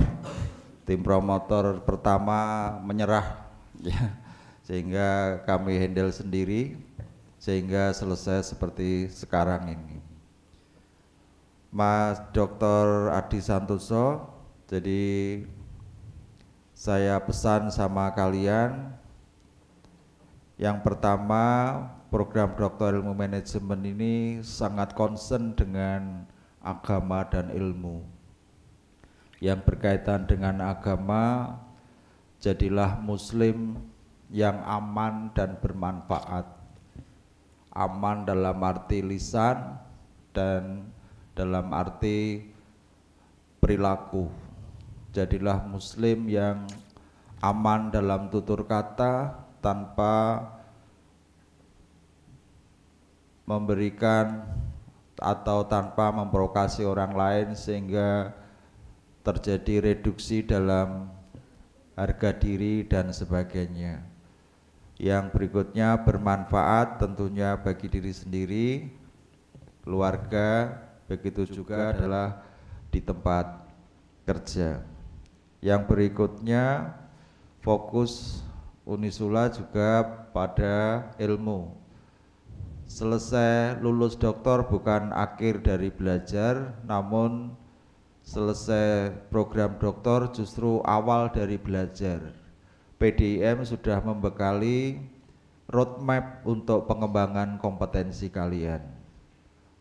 Tim promotor pertama menyerah ya. Sehingga kami handle sendiri sehingga selesai seperti sekarang ini. Mas Dr. Adi Santoso, jadi saya pesan sama kalian yang pertama program doktor ilmu manajemen ini sangat concern dengan agama dan ilmu. Yang berkaitan dengan agama, jadilah muslim yang aman dan bermanfaat. Aman dalam arti lisan dan dalam arti perilaku. Jadilah muslim yang aman dalam tutur kata tanpa memberikan atau tanpa memprovokasi orang lain sehingga terjadi reduksi dalam harga diri dan sebagainya. Yang berikutnya bermanfaat tentunya bagi diri sendiri, keluarga, begitu juga adalah di tempat kerja. Yang berikutnya fokus Unisula juga pada ilmu selesai lulus doktor bukan akhir dari belajar namun selesai program doktor justru awal dari belajar PDIM sudah membekali roadmap untuk pengembangan kompetensi kalian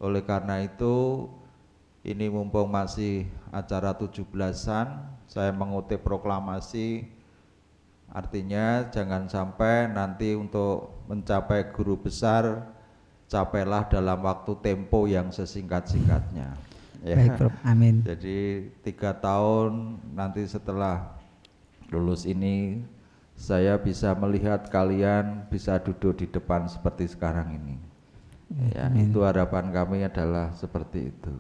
oleh karena itu ini mumpung masih acara 17-an saya mengutip proklamasi artinya jangan sampai nanti untuk mencapai guru besar capailah dalam waktu tempo yang sesingkat-singkatnya. ya. Baik, Prof. Amin. Jadi tiga tahun nanti setelah lulus ini saya bisa melihat kalian bisa duduk di depan seperti sekarang ini. Ya, Amin. itu harapan kami adalah seperti itu.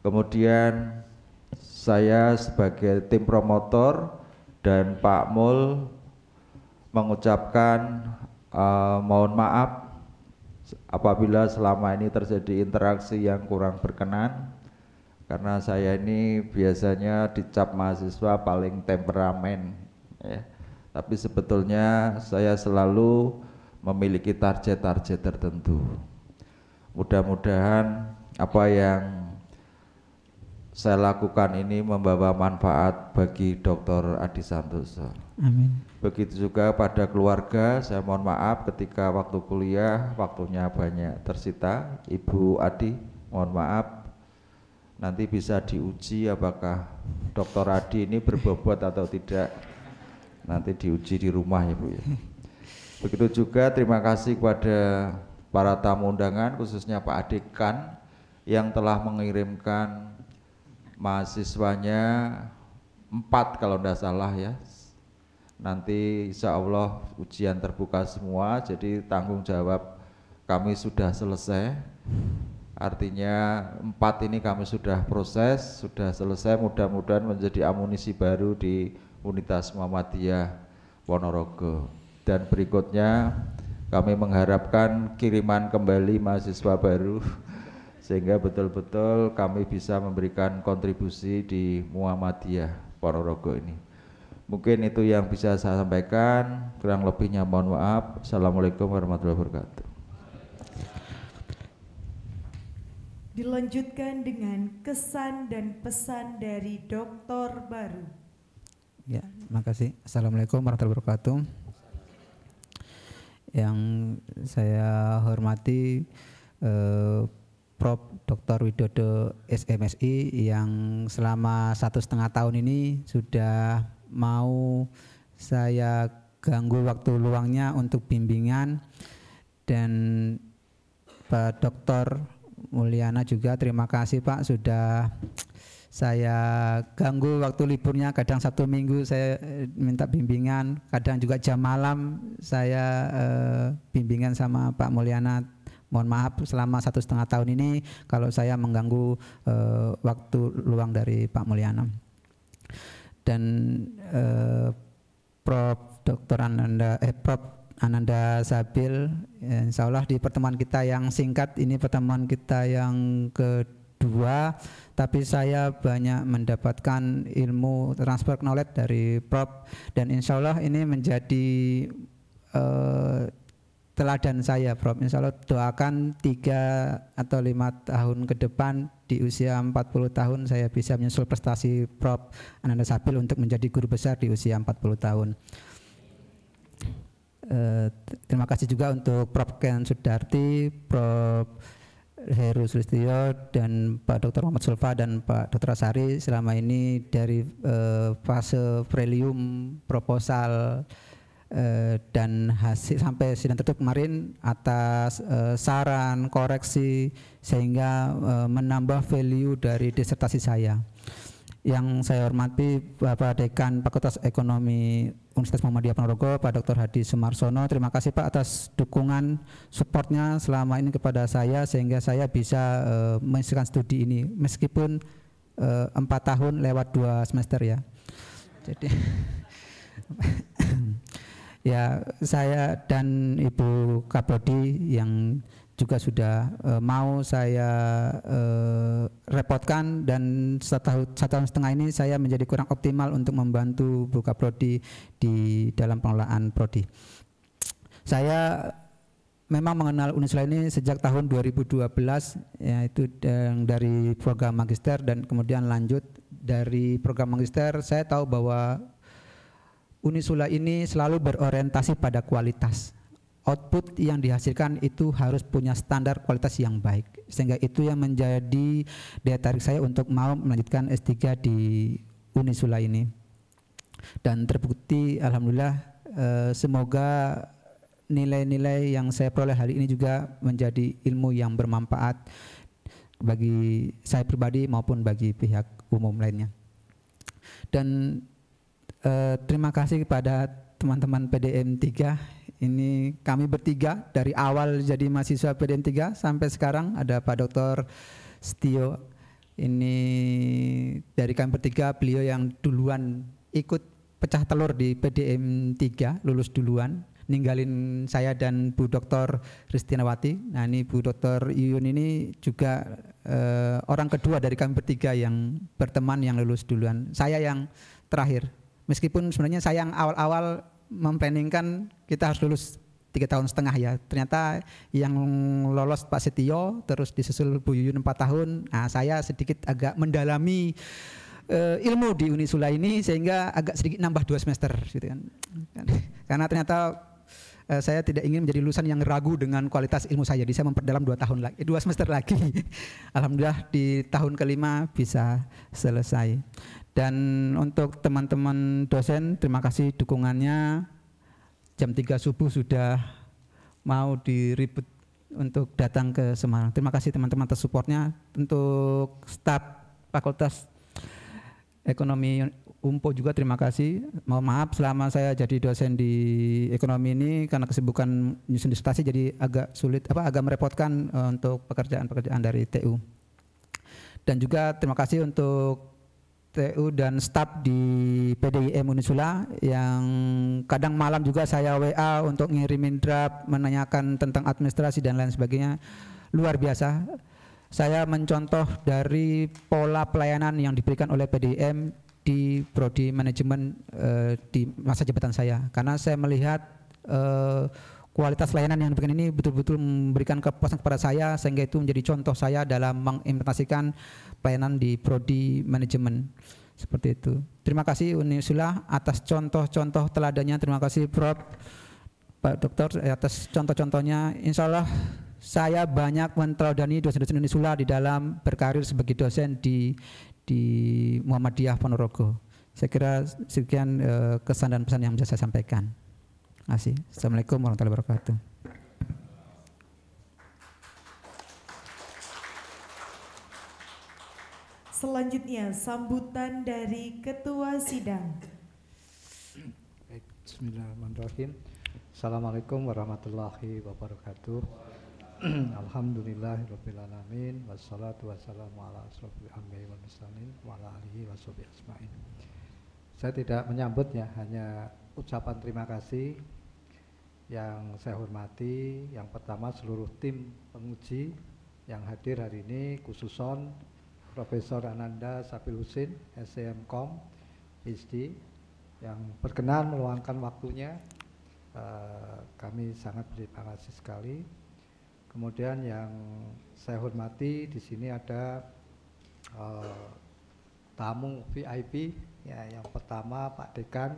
Kemudian saya sebagai tim promotor dan Pak Mul mengucapkan uh, mohon maaf apabila selama ini terjadi interaksi yang kurang berkenan karena saya ini biasanya dicap mahasiswa paling temperamen ya tapi sebetulnya saya selalu memiliki target-target tertentu mudah-mudahan apa yang saya lakukan ini membawa manfaat bagi Dr. Adi Santoso. Amin. Begitu juga pada keluarga, saya mohon maaf ketika waktu kuliah waktunya banyak tersita. Ibu Adi, mohon maaf. Nanti bisa diuji apakah Dokter Adi ini berbobot atau tidak. Nanti diuji di rumah ya Bu ya. Begitu juga terima kasih kepada para tamu undangan khususnya Pak Adekan yang telah mengirimkan mahasiswanya empat kalau tidak salah ya nanti insya Allah ujian terbuka semua jadi tanggung jawab kami sudah selesai artinya empat ini kami sudah proses sudah selesai mudah-mudahan menjadi amunisi baru di Unitas Muhammadiyah Ponorogo dan berikutnya kami mengharapkan kiriman kembali mahasiswa baru sehingga betul-betul kami bisa memberikan kontribusi di Muhammadiyah Ponorogo ini. Mungkin itu yang bisa saya sampaikan. Kurang lebihnya mohon maaf. Assalamualaikum warahmatullahi wabarakatuh. Dilanjutkan dengan kesan dan pesan dari dokter baru. Ya, makasih. Assalamualaikum warahmatullahi wabarakatuh. Yang saya hormati eh, Prof. Dr. Widodo SMSI yang selama satu setengah tahun ini sudah mau saya ganggu waktu luangnya untuk bimbingan dan Pak Dokter Mulyana juga terima kasih Pak sudah saya ganggu waktu liburnya kadang satu Minggu saya eh, minta bimbingan kadang juga jam malam saya eh, bimbingan sama Pak Mulyana mohon maaf selama satu setengah tahun ini kalau saya mengganggu eh, waktu luang dari Pak Mulyana dan eh, Prof. Dr. Ananda eh, Prof. Ananda Sabil. Ya, insya Allah di pertemuan kita yang singkat ini pertemuan kita yang kedua, tapi saya banyak mendapatkan ilmu transfer knowledge dari Prof. Dan insya Allah ini menjadi eh, teladan saya Prof. Insya Allah doakan tiga atau lima tahun ke depan di usia 40 tahun saya bisa menyusul prestasi Prof. Ananda Sabil untuk menjadi guru besar di usia 40 tahun. Eh, terima kasih juga untuk Prof. Ken Sudarti, Prof. Heru Sulistyo dan Pak Dr. Muhammad Sulfa dan Pak Dr. Asari selama ini dari eh, fase prelium proposal eh, dan hasil sampai sidang tertutup kemarin atas eh, saran, koreksi, sehingga e, menambah value dari disertasi saya. Yang saya hormati Bapak Dekan Fakultas Ekonomi Universitas Muhammadiyah Ponorogo, Pak Dr. Hadi Sumarsono. Terima kasih Pak atas dukungan supportnya selama ini kepada saya sehingga saya bisa e, menyelesaikan studi ini meskipun eh, empat 4 tahun lewat dua semester ya. Jadi ya saya dan Ibu Kapodi yang juga sudah e, mau saya e, repotkan dan satu tahun setengah ini saya menjadi kurang optimal untuk membantu buka prodi di dalam pengelolaan prodi. Saya memang mengenal Unisla ini sejak tahun 2012 yaitu dari program magister dan kemudian lanjut dari program magister saya tahu bahwa Unisula ini selalu berorientasi pada kualitas output yang dihasilkan itu harus punya standar kualitas yang baik sehingga itu yang menjadi daya tarik saya untuk mau melanjutkan S3 di Unisula ini dan terbukti alhamdulillah eh, semoga nilai-nilai yang saya peroleh hari ini juga menjadi ilmu yang bermanfaat bagi saya pribadi maupun bagi pihak umum lainnya dan eh, terima kasih kepada teman-teman PDM 3 ini kami bertiga dari awal jadi mahasiswa PDN 3 sampai sekarang ada Pak Dr. Setio. Ini dari kami bertiga beliau yang duluan ikut pecah telur di PDM 3 lulus duluan ninggalin saya dan Bu Dr. Kristinawati. Nah ini Bu Dr. Yuyun ini juga eh, orang kedua dari kami bertiga yang berteman yang lulus duluan. Saya yang terakhir. Meskipun sebenarnya saya yang awal-awal Memplanningkan kita harus lulus tiga tahun setengah ya. Ternyata yang lolos Pak Setio, terus disusul Bu Yuyun empat tahun. Nah, saya sedikit agak mendalami uh, ilmu di Unisula ini sehingga agak sedikit nambah dua semester gitu kan. Karena ternyata eh, saya tidak ingin menjadi lulusan yang ragu dengan kualitas ilmu saya. Jadi saya memperdalam dua tahun lagi, dua semester lagi. Alhamdulillah di tahun kelima bisa selesai. Dan untuk teman-teman dosen, terima kasih dukungannya. Jam 3 subuh sudah mau diribut untuk datang ke Semarang. Terima kasih teman-teman atas supportnya. Untuk staf Fakultas Ekonomi UMPO juga terima kasih. Mohon maaf selama saya jadi dosen di ekonomi ini karena kesibukan nyusun disertasi jadi agak sulit apa agak merepotkan eh, untuk pekerjaan-pekerjaan dari TU. Dan juga terima kasih untuk TU dan staf di PDIM Unisula yang kadang malam juga saya WA untuk ngirimin draft menanyakan tentang administrasi dan lain sebagainya luar biasa saya mencontoh dari pola pelayanan yang diberikan oleh PDIM di prodi manajemen eh, di masa jabatan saya karena saya melihat eh, kualitas layanan yang begini ini betul-betul memberikan kepuasan kepada saya sehingga itu menjadi contoh saya dalam mengimplementasikan pelayanan di prodi manajemen seperti itu. Terima kasih Unisula atas contoh-contoh teladannya. Terima kasih Prof. Pak Dokter atas contoh-contohnya. Insya Allah saya banyak menteladani dosen-dosen Unisula di dalam berkarir sebagai dosen di di Muhammadiyah Ponorogo. Saya kira sekian eh, kesan dan pesan yang bisa saya sampaikan kasih. Assalamualaikum warahmatullahi wabarakatuh. Selanjutnya sambutan dari Ketua Sidang. Bismillahirrahmanirrahim. Assalamualaikum warahmatullahi wabarakatuh. Alhamdulillahirrahmanirrahim. Wassalatu wassalamu ala asrafil Wa ala alihi wa asmain Saya tidak menyambutnya Hanya ucapan terima kasih yang saya hormati, yang pertama seluruh tim penguji yang hadir hari ini, khususon Profesor Ananda Sapil Husin, SCM.com, PhD, yang berkenan meluangkan waktunya. Eh, kami sangat berterima kasih sekali. Kemudian yang saya hormati di sini ada uh, tamu VIP ya yang pertama Pak Dekan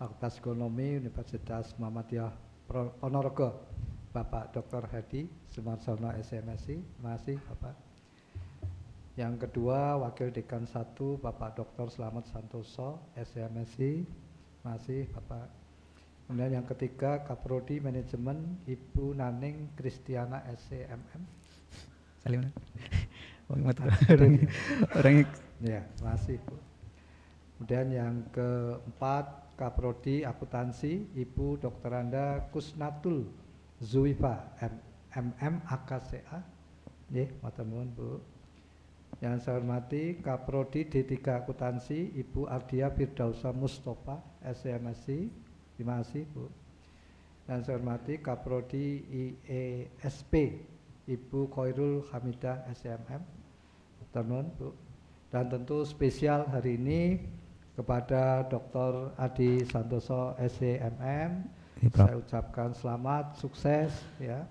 Fakultas Ekonomi Universitas Muhammadiyah Ponorogo Bapak Dr. Hadi Sumarsono SMSI masih Bapak yang kedua Wakil Dekan 1 Bapak Dr. Selamat Santoso SMSI masih Bapak kemudian yang ketiga Kaprodi Manajemen Ibu Naning Kristiana SCMM Salim orang ya masih Bu. kemudian yang keempat Kaprodi Akuntansi Ibu Dr. Anda Kusnatul Zuifa MM AKCA Nggih, matur nuwun Bu. Yang saya hormati Kaprodi D3 Akuntansi Ibu Ardia Firdausa Mustofa SMSC. Terima kasih Bu. Yang saya hormati Kaprodi IESP Ibu Khairul Hamidah SMM. Terima Bu. Dan tentu spesial hari ini kepada Dr. Adi Santoso SCMM. Iya, Saya ucapkan selamat, sukses ya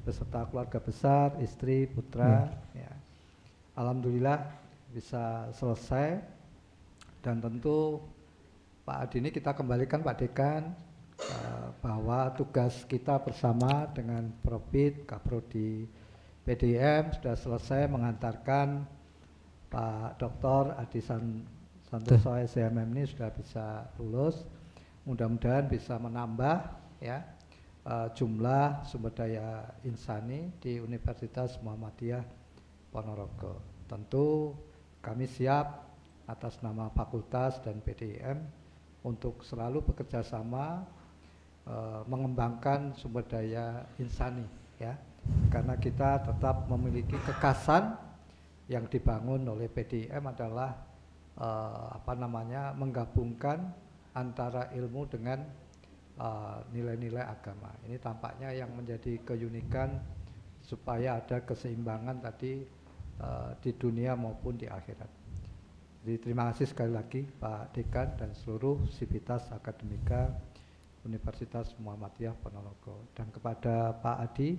beserta keluarga besar, istri, putra ya. ya. Alhamdulillah bisa selesai dan tentu Pak Adi ini kita kembalikan Pak Dekan eh, bahwa tugas kita bersama dengan Profit Kaprodi PDM sudah selesai mengantarkan Pak Dr. Adisan tentu Santoso SMM ini sudah bisa lulus. Mudah-mudahan bisa menambah ya uh, jumlah sumber daya insani di Universitas Muhammadiyah Ponorogo. Tentu kami siap atas nama fakultas dan PDIM untuk selalu bekerja sama uh, mengembangkan sumber daya insani ya karena kita tetap memiliki kekasan yang dibangun oleh PDIM adalah uh, apa namanya menggabungkan antara ilmu dengan eh, nilai-nilai uh, agama. Ini tampaknya yang menjadi keunikan supaya ada keseimbangan tadi uh, di dunia maupun di akhirat. Jadi terima kasih sekali lagi Pak Dekan dan seluruh Sivitas Akademika Universitas Muhammadiyah Ponorogo dan kepada Pak Adi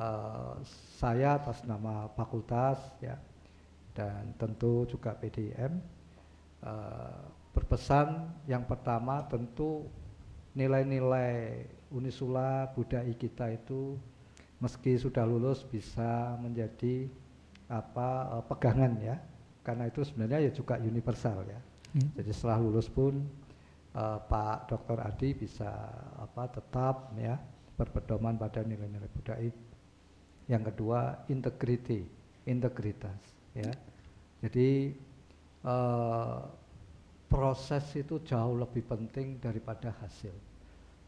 uh, saya atas nama fakultas ya dan tentu juga PDIM uh, eh, berpesan yang pertama tentu nilai-nilai Unisula budaya kita itu meski sudah lulus bisa menjadi apa uh, pegangan ya karena itu sebenarnya ya juga universal ya hmm. jadi setelah lulus pun uh, Pak Dr. Adi bisa apa tetap ya berpedoman pada nilai-nilai budaya yang kedua integriti integritas ya jadi eh, proses itu jauh lebih penting daripada hasil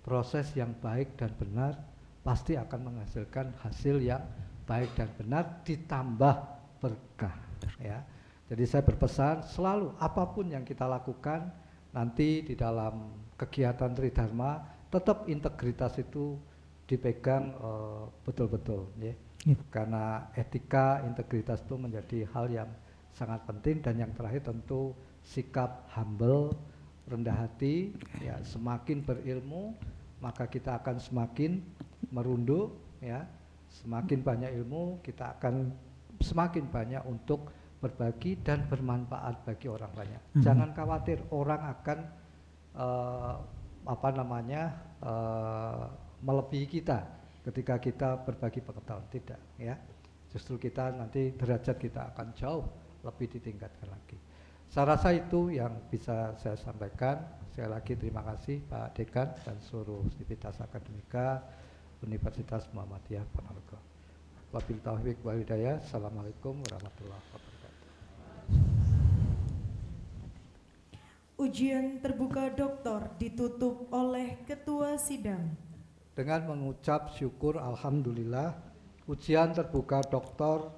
proses yang baik dan benar pasti akan menghasilkan hasil yang baik dan benar ditambah berkah ya jadi saya berpesan selalu apapun yang kita lakukan nanti di dalam kegiatan Tridharma tetap integritas itu dipegang eh, betul-betul uh, ya Iya. Karena etika, integritas itu menjadi hal yang sangat penting dan yang terakhir tentu sikap humble, rendah hati, ya semakin berilmu maka kita akan semakin merunduk ya. Semakin banyak ilmu kita akan semakin banyak untuk berbagi dan bermanfaat bagi orang banyak. Mm -hmm. Jangan khawatir orang akan uh, apa namanya uh, melebihi kita ketika kita berbagi pengetahuan tidak ya justru kita nanti derajat kita akan jauh lebih ditingkatkan lagi saya rasa itu yang bisa saya sampaikan sekali lagi terima kasih Pak Dekan dan seluruh Sivitas Akademika Universitas Muhammadiyah Ponorogo Wabil Taufik wa Hidayah Assalamualaikum warahmatullahi wabarakatuh Ujian terbuka doktor ditutup oleh Ketua Sidang dengan mengucap syukur Alhamdulillah ujian terbuka Dr.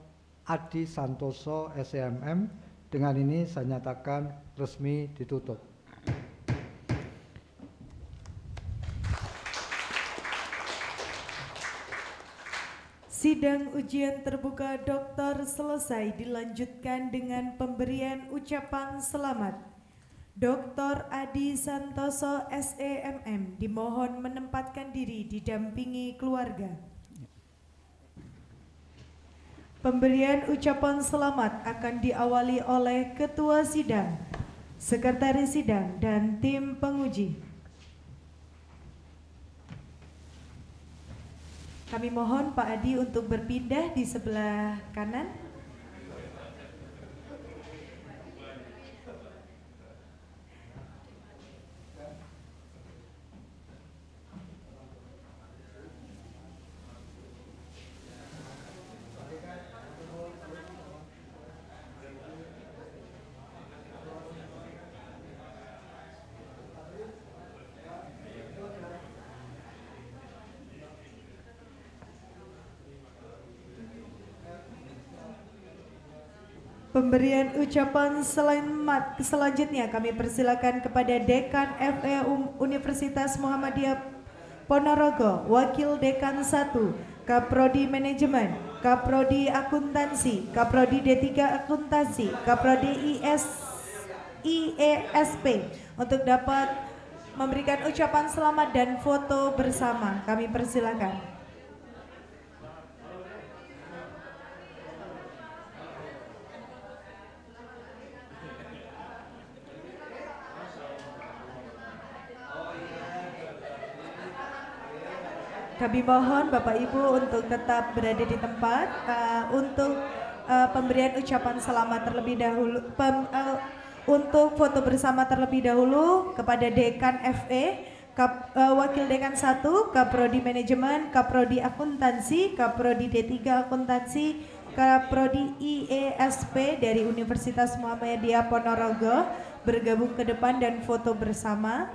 Adi Santoso SMM dengan ini saya nyatakan resmi ditutup. Sidang ujian terbuka dokter selesai dilanjutkan dengan pemberian ucapan selamat Dr. Adi Santoso SEMM dimohon menempatkan diri didampingi keluarga. Pemberian ucapan selamat akan diawali oleh Ketua Sidang, Sekretaris Sidang, dan tim penguji. Kami mohon Pak Adi untuk berpindah di sebelah kanan. Pemberian ucapan selamat selanjutnya kami persilakan kepada Dekan FE Universitas Muhammadiyah Ponorogo, Wakil Dekan 1, Kaprodi Manajemen, Kaprodi Akuntansi, Kaprodi D3 Akuntansi, Kaprodi IS IESP untuk dapat memberikan ucapan selamat dan foto bersama. Kami persilakan. Kami mohon Bapak Ibu untuk tetap berada di tempat uh, untuk uh, pemberian ucapan selamat terlebih dahulu pem, uh, untuk foto bersama terlebih dahulu kepada Dekan FE Kap, uh, Wakil Dekan 1, Kaprodi Manajemen, Kaprodi Akuntansi, Kaprodi D3 Akuntansi, Kaprodi IESP dari Universitas Muhammadiyah Ponorogo bergabung ke depan dan foto bersama.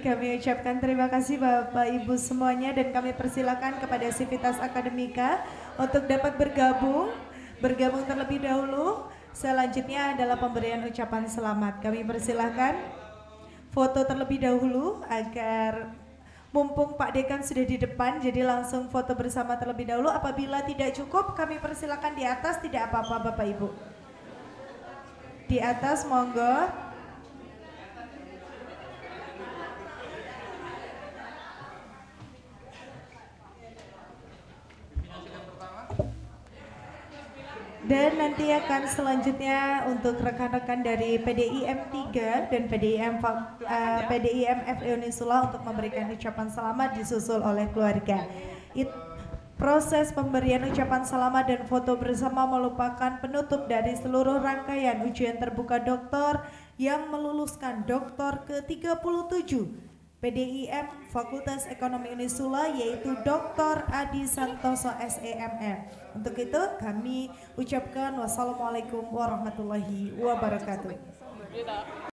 kami ucapkan terima kasih Bapak Ibu semuanya dan kami persilakan kepada Sivitas Akademika untuk dapat bergabung, bergabung terlebih dahulu. Selanjutnya adalah pemberian ucapan selamat. Kami persilahkan foto terlebih dahulu agar mumpung Pak Dekan sudah di depan jadi langsung foto bersama terlebih dahulu apabila tidak cukup kami persilakan di atas tidak apa-apa Bapak Ibu di atas monggo Dan nanti akan selanjutnya untuk rekan-rekan dari PDIM 3 dan PDIM uh, ya. eh, PDIM FE Unisula untuk memberikan ucapan selamat disusul oleh keluarga. It, Proses pemberian ucapan selamat dan foto bersama melupakan penutup dari seluruh rangkaian ujian terbuka doktor yang meluluskan doktor ke-37 PDIM Fakultas Ekonomi Unisula yaitu Dr. Adi Santoso SEMM. E. Untuk itu kami ucapkan wassalamualaikum warahmatullahi wabarakatuh.